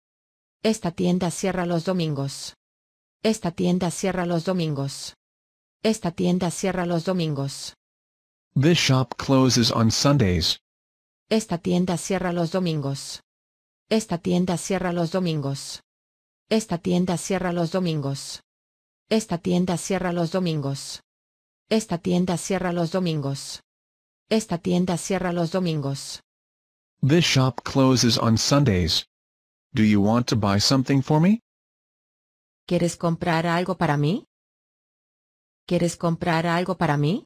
Esta tienda cierra los domingos. Esta tienda cierra los domingos. Esta tienda cierra los domingos. This shop closes on Sundays. Esta tienda cierra los domingos. Esta tienda cierra los domingos. Esta tienda cierra los domingos. Esta tienda cierra los domingos. Esta tienda cierra los domingos. Esta tienda cierra los domingos. This shop closes on Sundays. Do you want to buy something for me? ¿Quieres comprar algo para mí? ¿Quieres comprar algo para mí?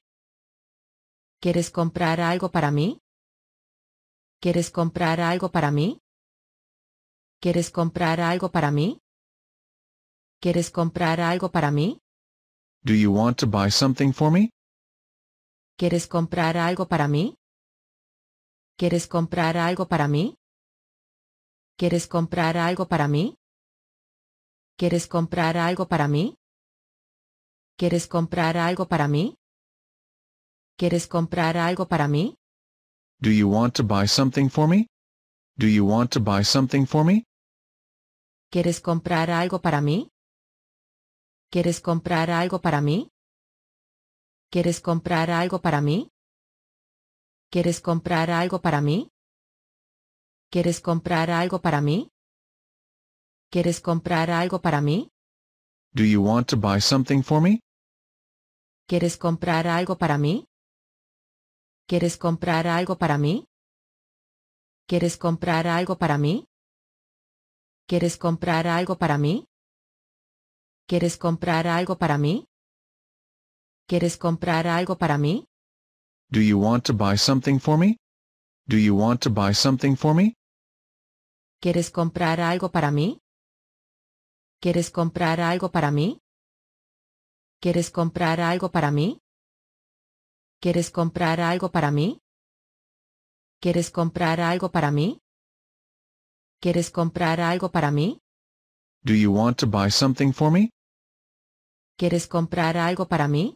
¿Quieres comprar algo para mí? ¿Quieres comprar algo para mí? ¿Quieres comprar algo para mí? ¿Quieres comprar algo para mí? Do you want to buy something for me? ¿Quieres comprar algo para mí? ¿Quieres comprar algo para mí? ¿Quieres comprar algo para mí? ¿Quieres comprar algo para mí? ¿Quieres comprar algo para mí? ¿Quieres comprar algo para mí? Do you want to buy something for me? Do you want to buy something for me? ¿Quieres comprar algo para mí? ¿Quieres comprar algo para mí? ¿Quieres comprar algo para mí? ¿Quieres comprar algo para mí? ¿Quieres comprar algo para mí? ¿Quieres comprar algo para mí? Do you want to buy something for me? ¿Quieres comprar algo para mí? ¿Quieres comprar algo para mí? ¿Quieres comprar algo para mí? ¿Quieres comprar algo para mí? ¿Quieres comprar algo para mí? ¿Quieres comprar algo para mí? Do you want to buy something for me? Do you want to buy something for me? ¿Quieres comprar algo para mí? ¿Quieres comprar algo para mí? ¿Quieres comprar algo para mí? ¿Quieres comprar algo para mí? ¿Quieres comprar algo para mí? ¿Quieres comprar algo para mí? Do you want to buy something for me? ¿Quieres comprar algo para mí?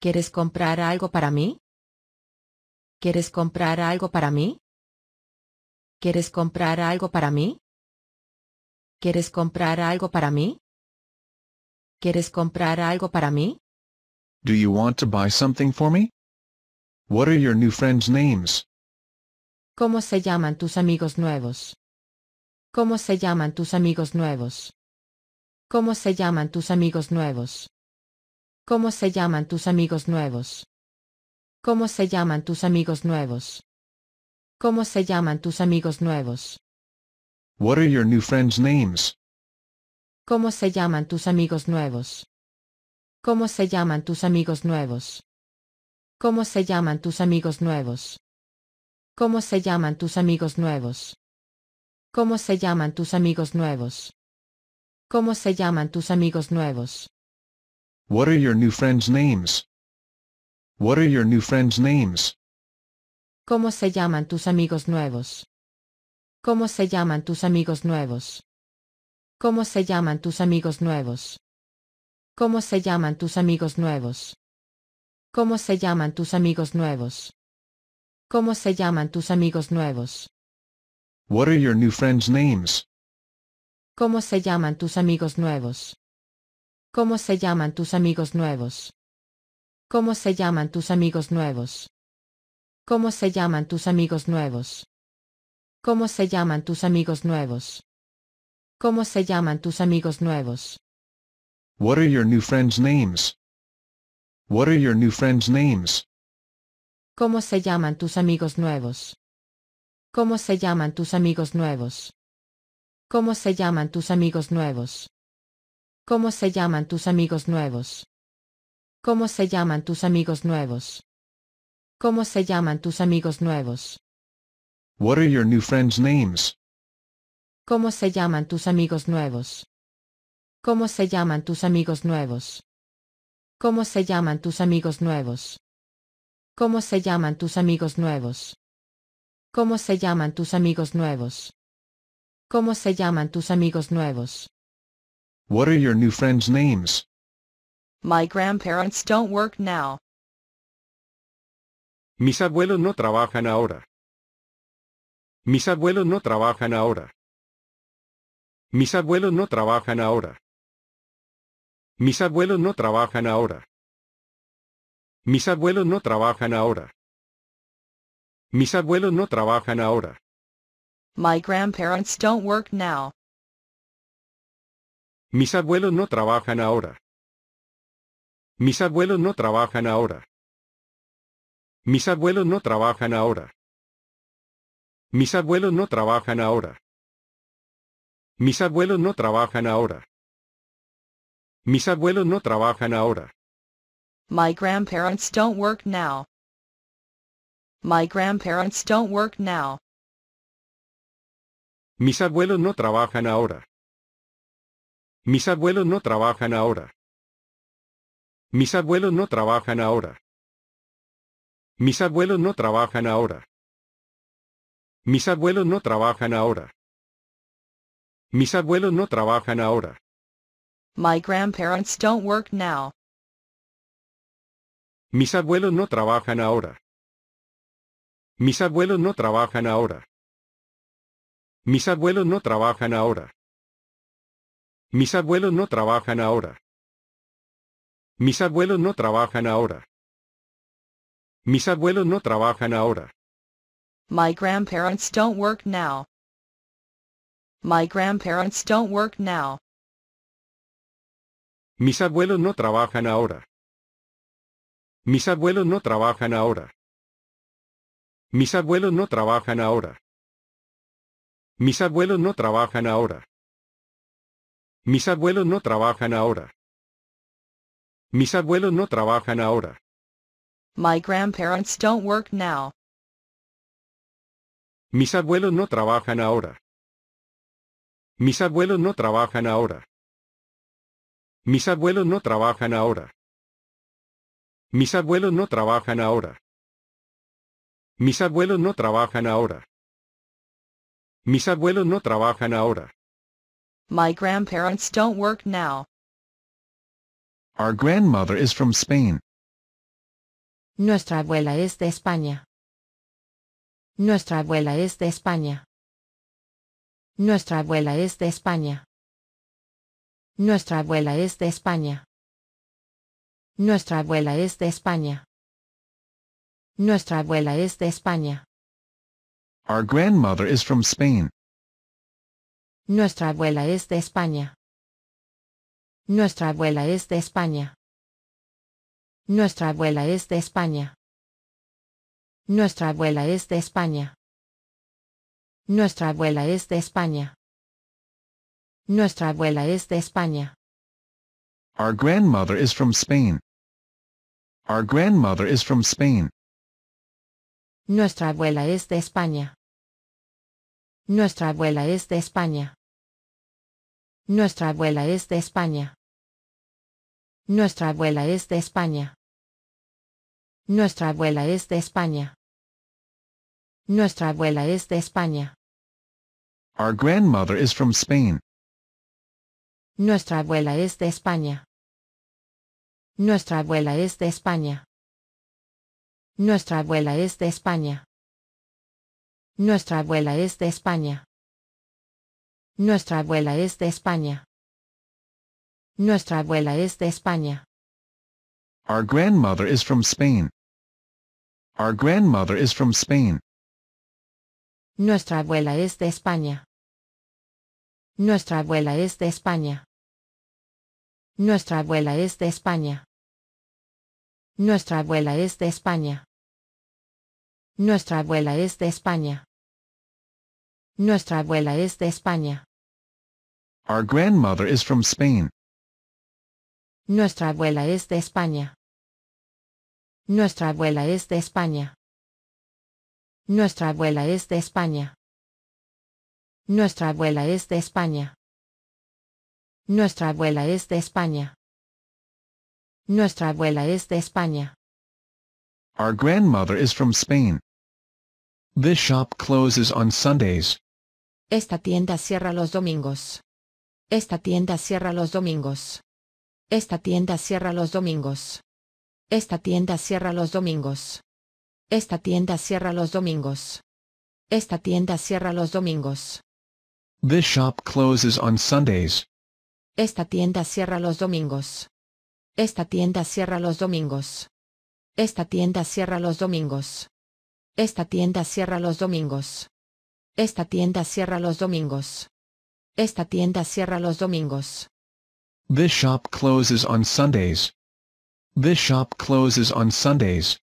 ¿Quieres comprar algo para mí? ¿Quieres comprar algo para mí? ¿Quieres comprar algo para mí? ¿Quieres comprar algo para mí? ¿Quieres comprar algo para mí? Do you want to buy something for me? What are your new friends' names? ¿Cómo se llaman tus amigos nuevos? ¿Cómo se llaman tus amigos nuevos? ¿Cómo se llaman tus amigos nuevos? ¿Cómo se llaman tus amigos nuevos? ¿Cómo se llaman tus amigos nuevos? ¿Cómo se llaman tus amigos nuevos? ¿Cómo se llaman tus amigos nuevos? ¿Cómo se llaman tus amigos nuevos? ¿Cómo se llaman tus amigos nuevos? ¿Cómo se llaman tus amigos nuevos? ¿Cómo se llaman tus amigos nuevos? ¿Cómo se llaman tus amigos nuevos? What are your new friends' names? ¿Cómo se llaman tus amigos nuevos? ¿Cómo se llaman tus amigos nuevos? ¿Cómo se llaman tus amigos nuevos? ¿Cómo se llaman tus amigos nuevos? ¿Cómo se llaman tus amigos nuevos? ¿Cómo se llaman tus amigos nuevos? What are your new friends' names? ¿Cómo se llaman tus amigos nuevos? ¿Cómo se llaman tus amigos nuevos? ¿Cómo se llaman tus amigos nuevos? ¿Cómo se llaman tus amigos nuevos? ¿Cómo se llaman tus amigos nuevos? ¿Cómo se llaman tus amigos nuevos? What are your new friends' names? What are your new friends' names? ¿Cómo se llaman tus amigos nuevos? ¿Cómo se llaman tus amigos nuevos? ¿Cómo se llaman tus amigos nuevos? ¿Cómo se llaman tus amigos nuevos? ¿Cómo se llaman tus amigos nuevos? ¿Cómo se llaman tus amigos nuevos? ¿Cómo se llaman tus amigos nuevos? ¿Cómo se llaman tus amigos nuevos? ¿Cómo se llaman tus amigos nuevos? ¿Cómo se llaman tus amigos nuevos? ¿Cómo se llaman tus amigos nuevos? ¿Cómo se llaman tus amigos nuevos? What are your new friends' names? Mis abuelos no trabajan ahora. Mis abuelos no trabajan ahora. Mis abuelos no trabajan ahora. Mis abuelos no trabajan ahora. Mis abuelos no trabajan ahora. Mis abuelos no trabajan ahora. My grandparents don't work now. Mis abuelos no trabajan ahora. Mis abuelos no trabajan ahora. Mis abuelos no trabajan ahora. Mis abuelos no trabajan ahora. Mis abuelos no trabajan ahora. Mis abuelos no trabajan ahora. My grandparents don't work now. My grandparents don't work now. Mis abuelos no trabajan ahora. Mis abuelos no trabajan ahora. Mis abuelos no trabajan ahora. Mis abuelos no trabajan ahora. Mis abuelos no trabajan ahora. Mis abuelos no trabajan ahora. My grandparents don't work now. Mis abuelos no trabajan ahora. Mis abuelos no trabajan ahora. Mis abuelos no trabajan ahora. Mis abuelos no trabajan ahora. Mis abuelos no trabajan ahora. Mis abuelos no trabajan ahora. My grandparents don't work now. My grandparents don't work now. Mis abuelos no trabajan ahora. Mis abuelos no trabajan ahora. Mis abuelos no trabajan ahora. Mis abuelos no trabajan ahora. Mis abuelos no trabajan ahora. Mis abuelos no trabajan ahora. My grandparents don't work now. Mis abuelos no trabajan ahora. Mis abuelos no trabajan ahora. Mis abuelos no trabajan ahora. Mis abuelos no trabajan ahora. Mis abuelos no trabajan ahora. Mis abuelos no trabajan ahora. My grandparents don't work now. Our grandmother is from Spain. Nuestra abuela es de España. Nuestra abuela es de España. Nuestra abuela es de España. Nuestra abuela es de España. Nuestra abuela es de España. Nuestra abuela es de España. Our grandmother is from Spain. Nuestra abuela es de España. Nuestra abuela es de España. Nuestra abuela es de España. Nuestra abuela es de España. Nuestra abuela es de España. Nuestra abuela es de España. Our grandmother is from Spain. Our grandmother is from Spain. Nuestra abuela es de España. Nuestra abuela es de España. Nuestra abuela es de España. Nuestra abuela es de España. Nuestra abuela es de España. Nuestra abuela es de España. Our grandmother is from Spain. Nuestra abuela es de España. Nuestra abuela es de España. Nuestra abuela es de España. Nuestra abuela es de España. Nuestra abuela es de España. Nuestra abuela es de España. Our grandmother is from Spain. Our grandmother is from Spain. Nuestra abuela es de España. Nuestra abuela es de España. Nuestra abuela es de España. Nuestra abuela es de España. Nuestra abuela es de España. Nuestra abuela es de España. Our grandmother is from Spain. Nuestra abuela es de España. Nuestra abuela es de España. Nuestra abuela es de España. Nuestra abuela es de España. Nuestra abuela es de España. Nuestra abuela es de España. Our grandmother is from Spain. This shop closes on Sundays. Esta tienda cierra los domingos. Esta tienda cierra los domingos. Esta tienda cierra los domingos. Esta tienda cierra los domingos. Esta tienda cierra los domingos. Esta tienda cierra los domingos. This shop closes on Sundays. Esta tienda cierra los domingos. Esta tienda cierra los domingos. Esta tienda cierra los domingos. Esta tienda cierra los domingos. Esta tienda cierra los domingos. Esta tienda cierra los domingos. This shop closes on Sundays. This shop closes on Sundays.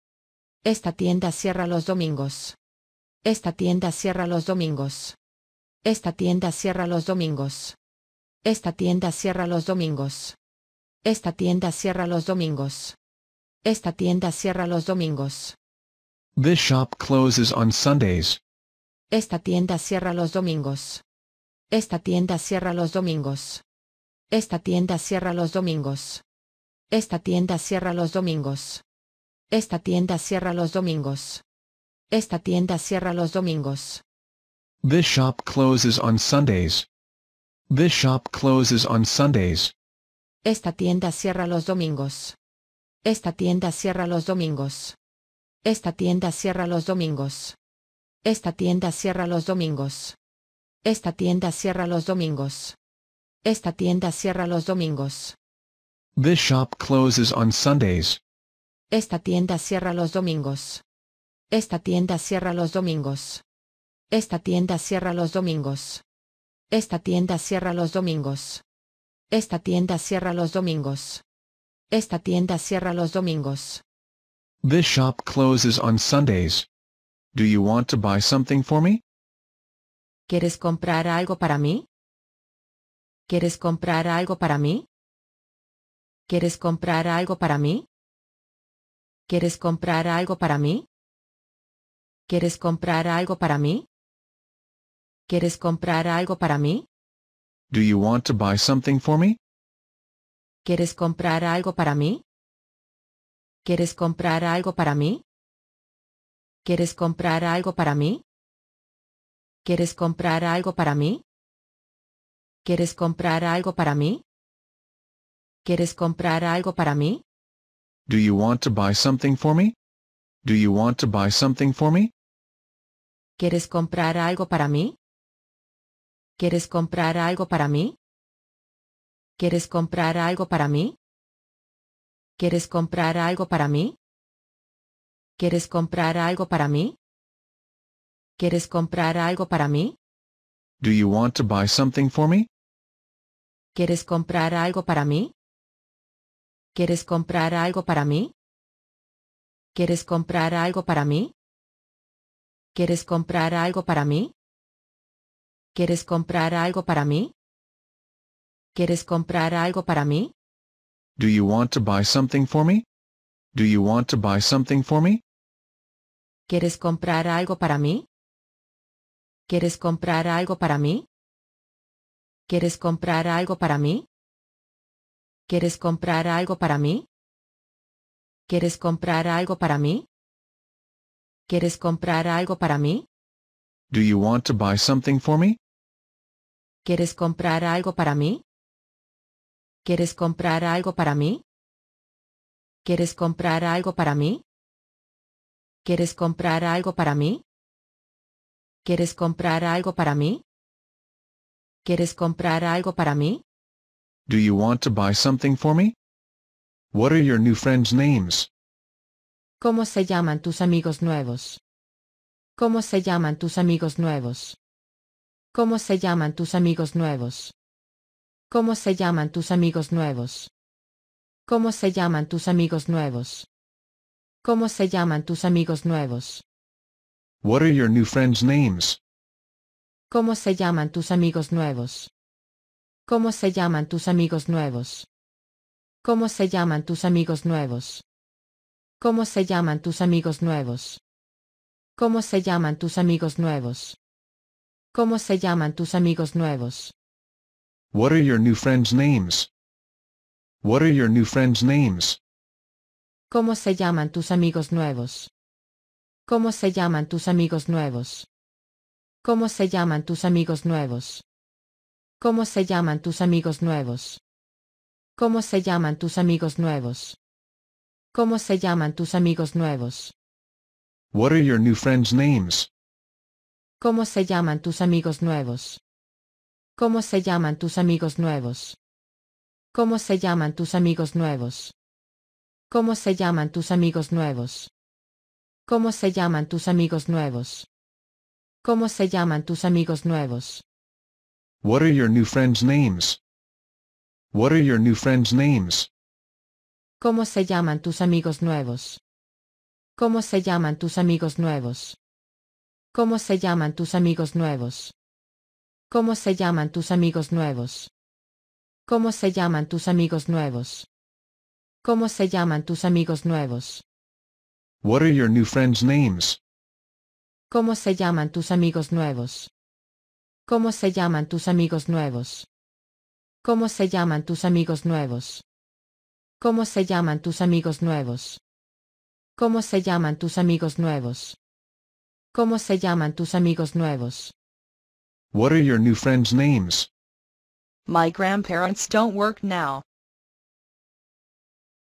Esta tienda cierra los domingos. Esta tienda cierra los domingos. Esta tienda cierra los domingos. Esta tienda cierra los domingos. Esta tienda cierra los domingos. Esta tienda cierra los domingos. This shop closes on Sundays. Esta tienda cierra los domingos. Esta tienda cierra los domingos. Esta tienda cierra los domingos. Esta tienda cierra los domingos. Esta tienda cierra los domingos. Esta tienda cierra los domingos. This shop closes on Sundays. This shop closes on Sundays. Esta tienda cierra los domingos. Esta tienda cierra los domingos. Esta tienda cierra los domingos. Esta tienda cierra los domingos. Esta tienda cierra los domingos. Esta tienda cierra los domingos. This shop closes on Sundays. Esta tienda cierra los domingos. Esta tienda cierra los domingos. Esta tienda cierra los domingos. Esta tienda cierra los domingos. Esta tienda cierra los domingos. Esta tienda cierra los domingos. This shop closes on Sundays. Do you want to buy something for me? ¿Quieres comprar algo para mí? ¿Quieres comprar algo para mí? ¿Quieres comprar algo para mí? ¿Quieres comprar algo para mí? ¿Quieres comprar algo para mí? ¿Quieres comprar algo para mí? Do you want to buy something for me? ¿Quieres comprar algo para mí? ¿Quieres comprar algo para mí? ¿Quieres comprar algo para mí? ¿Quieres comprar algo para mí? ¿Quieres comprar algo para mí? ¿Quieres comprar algo para mí? Do you want to buy something for me? Do you want to buy something for me? ¿Quieres comprar algo para mí? ¿Quieres comprar algo para mí? ¿Quieres comprar algo para mí? ¿Quieres comprar algo para mí? ¿Quieres comprar algo para mí? ¿Quieres comprar algo para mí? Do you want to buy something for me? ¿Quieres comprar algo para mí? ¿Quieres comprar algo para mí? ¿Quieres comprar algo para mí? ¿Quieres comprar algo para mí? ¿Quieres comprar algo para mí? ¿Quieres comprar algo para mí? Do you want to buy something for me? Do you want to buy something for me? ¿Quieres comprar algo para mí? ¿Quieres comprar algo para mí? ¿Quieres comprar algo para mí? ¿Quieres comprar algo para mí? ¿Quieres comprar algo para mí? ¿Quieres comprar algo para mí? Do you want to buy something for me? ¿Quieres comprar algo para mí? ¿Quieres comprar algo para mí? ¿Quieres comprar algo para mí? ¿Quieres comprar algo para mí? ¿Quieres comprar algo para mí? ¿Quieres comprar algo para mí? Do you want to buy something for me? What are your new friends' names? ¿Cómo se llaman tus amigos nuevos? ¿Cómo se llaman tus amigos nuevos? ¿Cómo se llaman tus amigos nuevos? ¿Cómo se llaman tus amigos nuevos? ¿Cómo se llaman tus amigos nuevos? ¿Cómo se llaman tus amigos nuevos? ¿Cómo se llaman tus amigos nuevos? ¿Cómo se llaman tus amigos nuevos? ¿Cómo se llaman tus amigos nuevos? ¿Cómo se llaman tus amigos nuevos? ¿Cómo se llaman tus amigos nuevos? ¿Cómo se llaman tus amigos nuevos? What are your new friends' names? your friends' ¿Cómo se llaman tus amigos nuevos? ¿Cómo se llaman tus amigos nuevos? ¿Cómo se llaman tus amigos nuevos? ¿Cómo se llaman tus amigos nuevos? ¿Cómo se llaman tus amigos nuevos? ¿Cómo se llaman tus amigos nuevos? What are your new friends' names? ¿Cómo se llaman tus amigos nuevos? ¿Cómo se llaman tus amigos nuevos? ¿Cómo se llaman tus amigos nuevos? ¿Cómo se llaman tus amigos nuevos? ¿Cómo se llaman tus amigos nuevos? ¿Cómo se llaman tus amigos nuevos? What are your new friends' names? What are your new friends' names? ¿Cómo se llaman tus amigos nuevos? ¿Cómo se llaman tus amigos nuevos? ¿Cómo se llaman tus amigos nuevos? ¿Cómo se llaman tus amigos nuevos? ¿Cómo se llaman tus amigos nuevos? ¿Cómo se llaman tus amigos nuevos? ¿Cómo se llaman tus amigos nuevos? ¿Cómo se llaman tus amigos nuevos? ¿Cómo se llaman tus amigos nuevos? ¿Cómo se llaman tus amigos nuevos? ¿Cómo se llaman tus amigos nuevos? ¿Cómo se llaman tus amigos nuevos? What are your new friends' names?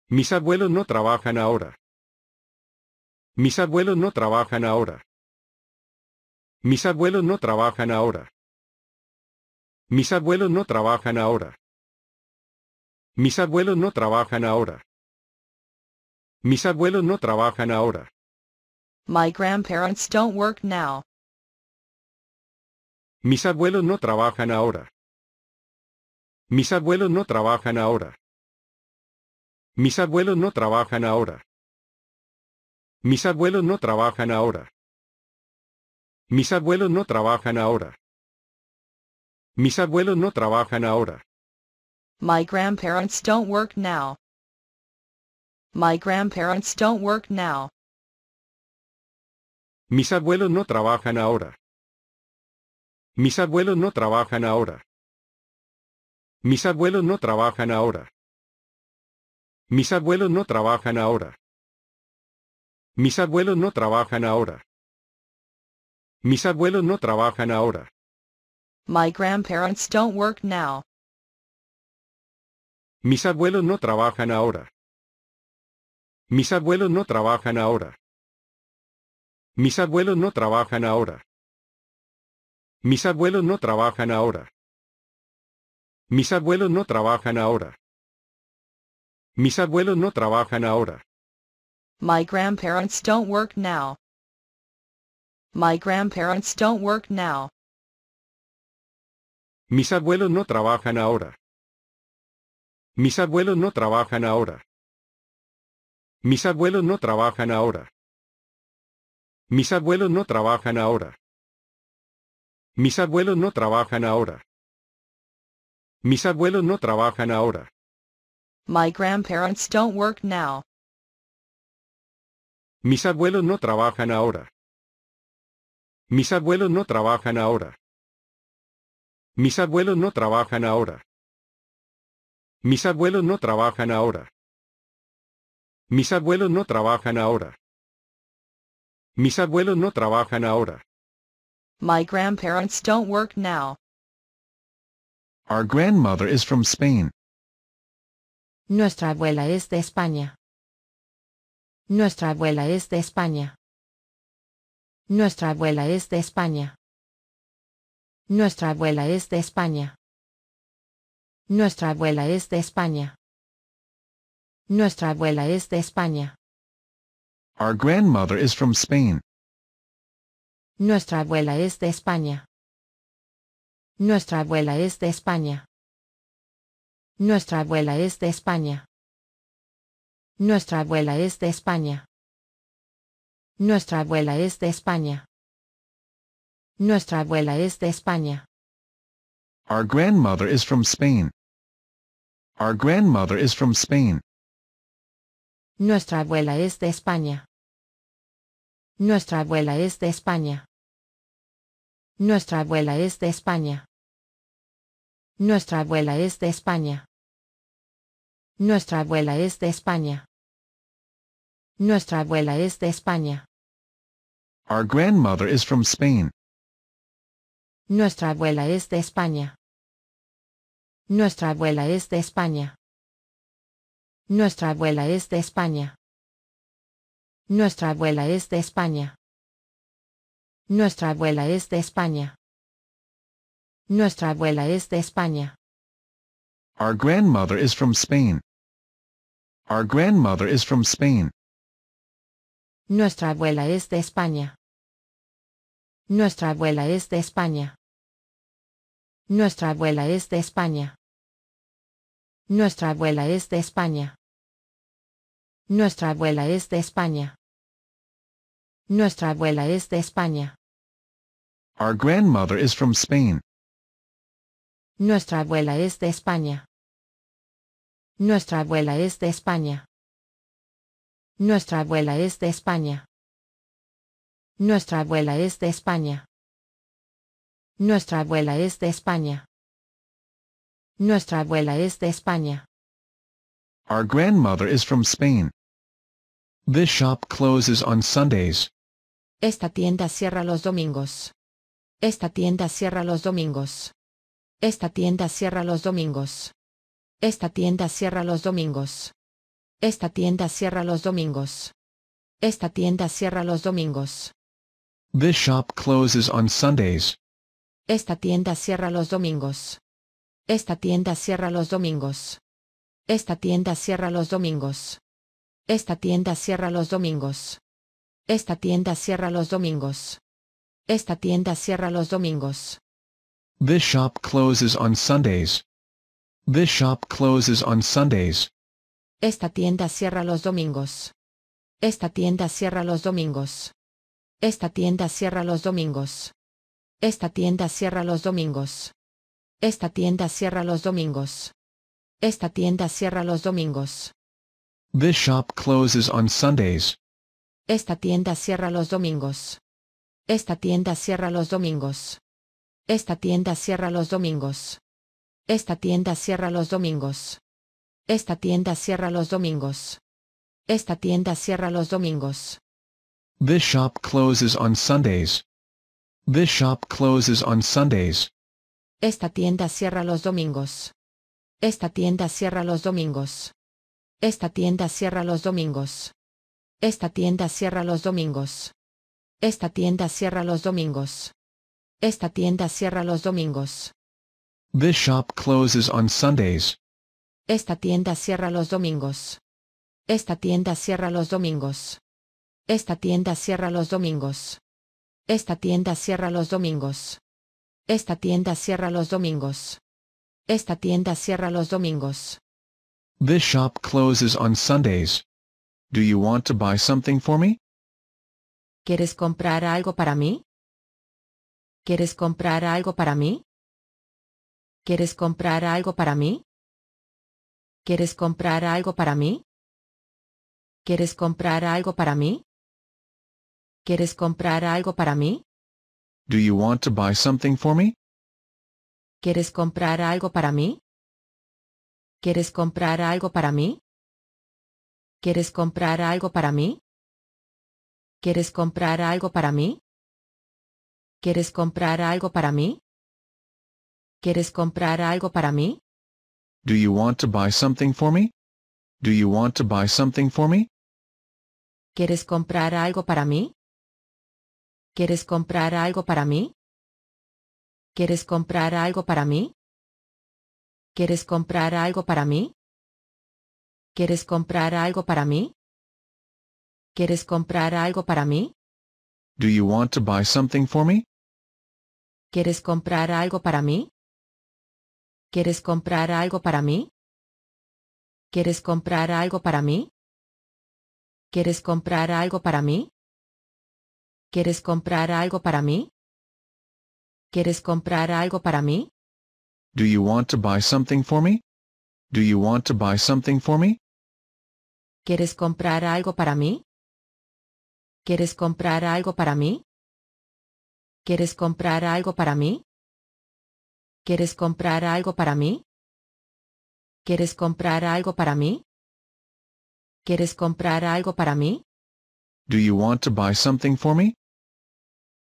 Mis abuelos no trabajan ahora. Mis abuelos no trabajan ahora. Mis abuelos no trabajan ahora. Mis abuelos no trabajan ahora. Mis abuelos no trabajan ahora. Mis abuelos no trabajan ahora. My grandparents don't work now. Mis abuelos no trabajan ahora. Mis abuelos no trabajan ahora. Mis abuelos no trabajan ahora. Mis abuelos no trabajan ahora. Mis abuelos no trabajan ahora. Mis abuelos no trabajan ahora. My grandparents don't work now. My grandparents don't work now. Mis abuelos no trabajan ahora. Mis abuelos no trabajan ahora. Mis abuelos no trabajan ahora. Mis abuelos no trabajan ahora. Mis abuelos no trabajan ahora. Mis abuelos no trabajan ahora. My grandparents don't work now. Mis abuelos no trabajan ahora. Mis abuelos no trabajan ahora. Mis abuelos no trabajan ahora. Mis abuelos no trabajan ahora. Mis abuelos no trabajan ahora. Mis abuelos no trabajan ahora. My grandparents don't work now. My grandparents don't work now. Mis abuelos no trabajan ahora. Mis abuelos no trabajan ahora. Mis abuelos no trabajan ahora. Mis abuelos no trabajan ahora. Mis abuelos no trabajan ahora. Mis abuelos no trabajan ahora. My grandparents don't work now. Mis abuelos no trabajan ahora. Mis abuelos no trabajan ahora. Mis abuelos no trabajan ahora. Mis abuelos no trabajan ahora. Mis abuelos no trabajan ahora. Mis abuelos no trabajan ahora. My grandparents don't work now. Our grandmother is from Spain. Nuestra abuela es de España. Nuestra abuela es de España. Nuestra abuela es de España. Nuestra abuela es de España. Nuestra abuela es de España. Nuestra abuela es de España. Our grandmother is from Spain. Nuestra abuela es de España. Nuestra abuela es de España. Nuestra abuela es de España. Nuestra abuela es de España. Nuestra abuela es de España. Nuestra abuela es de España. Our grandmother is from Spain. Our grandmother is from Spain. Nuestra abuela es de España. Nuestra abuela es de España. Nuestra abuela es de España. Nuestra abuela es de España. Nuestra abuela es de España. Nuestra abuela es de España. Our grandmother is from Spain. Nuestra abuela es de España. Nuestra abuela es de España. Nuestra abuela es de España. Nuestra abuela es de España. Nuestra abuela es de España. Nuestra abuela es de España. Our grandmother is from Spain. Our grandmother is from Spain. Nuestra abuela es de España. Nuestra abuela es de España. Nuestra abuela es de España. Nuestra abuela es de España. Nuestra abuela es de España. Nuestra abuela es de España. Our grandmother is from Spain. Nuestra abuela es de España. Nuestra abuela es de España. Nuestra abuela es de España. Nuestra abuela es de España. Nuestra abuela es de España. Nuestra abuela es de España. Our grandmother is from Spain. This shop closes on Sundays. Esta tienda cierra los domingos. Esta tienda cierra los domingos. Esta tienda cierra los domingos. Esta tienda cierra los domingos. Esta tienda cierra los domingos. Esta tienda cierra los domingos. This shop closes on Sundays. Esta tienda cierra los domingos. Esta tienda cierra los domingos. Esta tienda cierra los domingos. Esta tienda cierra los domingos. Esta tienda cierra los domingos. Esta tienda cierra los domingos. This shop closes on Sundays. This shop closes on Sundays. Esta tienda cierra los domingos. Esta tienda cierra los domingos. Esta tienda cierra los domingos. Esta tienda cierra los domingos. Esta tienda cierra los domingos. Esta tienda cierra los domingos. This shop closes on Sundays. Esta tienda cierra los domingos. Esta tienda cierra los domingos. Esta tienda cierra los domingos. Esta tienda cierra los domingos. Esta tienda cierra los domingos. Esta tienda cierra los domingos. This shop closes on Sundays. This shop closes on Sundays. Esta tienda cierra los domingos. Esta tienda cierra los domingos. Esta tienda cierra los domingos. Esta tienda cierra los domingos. Esta tienda cierra los domingos. Esta tienda cierra los domingos. This shop closes on Sundays. Esta tienda cierra los domingos. Esta tienda cierra los domingos. Esta tienda cierra los domingos. Esta tienda cierra los domingos. Esta tienda cierra los domingos. Esta tienda cierra los domingos. This shop closes on Sundays. Do you want to buy something for me? ¿Quieres comprar algo para mí? ¿Quieres comprar algo para mí? ¿Quieres comprar algo para mí? ¿Quieres comprar algo para mí? ¿Quieres comprar algo para mí? ¿Quieres comprar algo para mí? Do you want to buy something for me? ¿Quieres comprar algo para mí? ¿Quieres comprar algo para mí? ¿Quieres comprar algo para mí? ¿Quieres comprar algo para mí? ¿Quieres comprar algo para mí? ¿Quieres comprar algo para mí? Do you want to buy something for me? Do you want to buy something for me? ¿Quieres comprar algo para mí? ¿Quieres comprar algo para mí? ¿Quieres comprar algo para mí? ¿Quieres comprar algo para mí? ¿Quieres comprar algo para mí? ¿Quieres comprar algo para mí? Do you want to buy something for me? ¿Quieres comprar algo para mí? ¿Quieres comprar algo para mí? ¿Quieres comprar algo para mí? ¿Quieres comprar algo para mí? ¿Quieres comprar algo para mí? ¿Quieres comprar algo para mí? Do you want to buy something for me? Do you want to buy something for me? ¿Quieres comprar algo para mí? ¿Quieres comprar algo para mí? ¿Quieres comprar algo para mí? ¿Quieres comprar algo para mí? ¿Quieres comprar algo para mí? ¿Quieres comprar algo para mí? Do you want to buy something for me?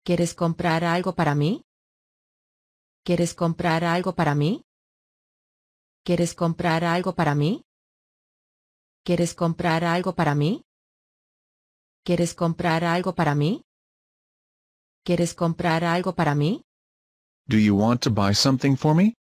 ¿Quieres comprar algo para mí? ¿Quieres comprar algo para mí? ¿Quieres comprar algo para mí? ¿Quieres comprar algo para mí? ¿Quieres comprar algo para mí? ¿Quieres comprar algo para mí? Do you want to buy something for me?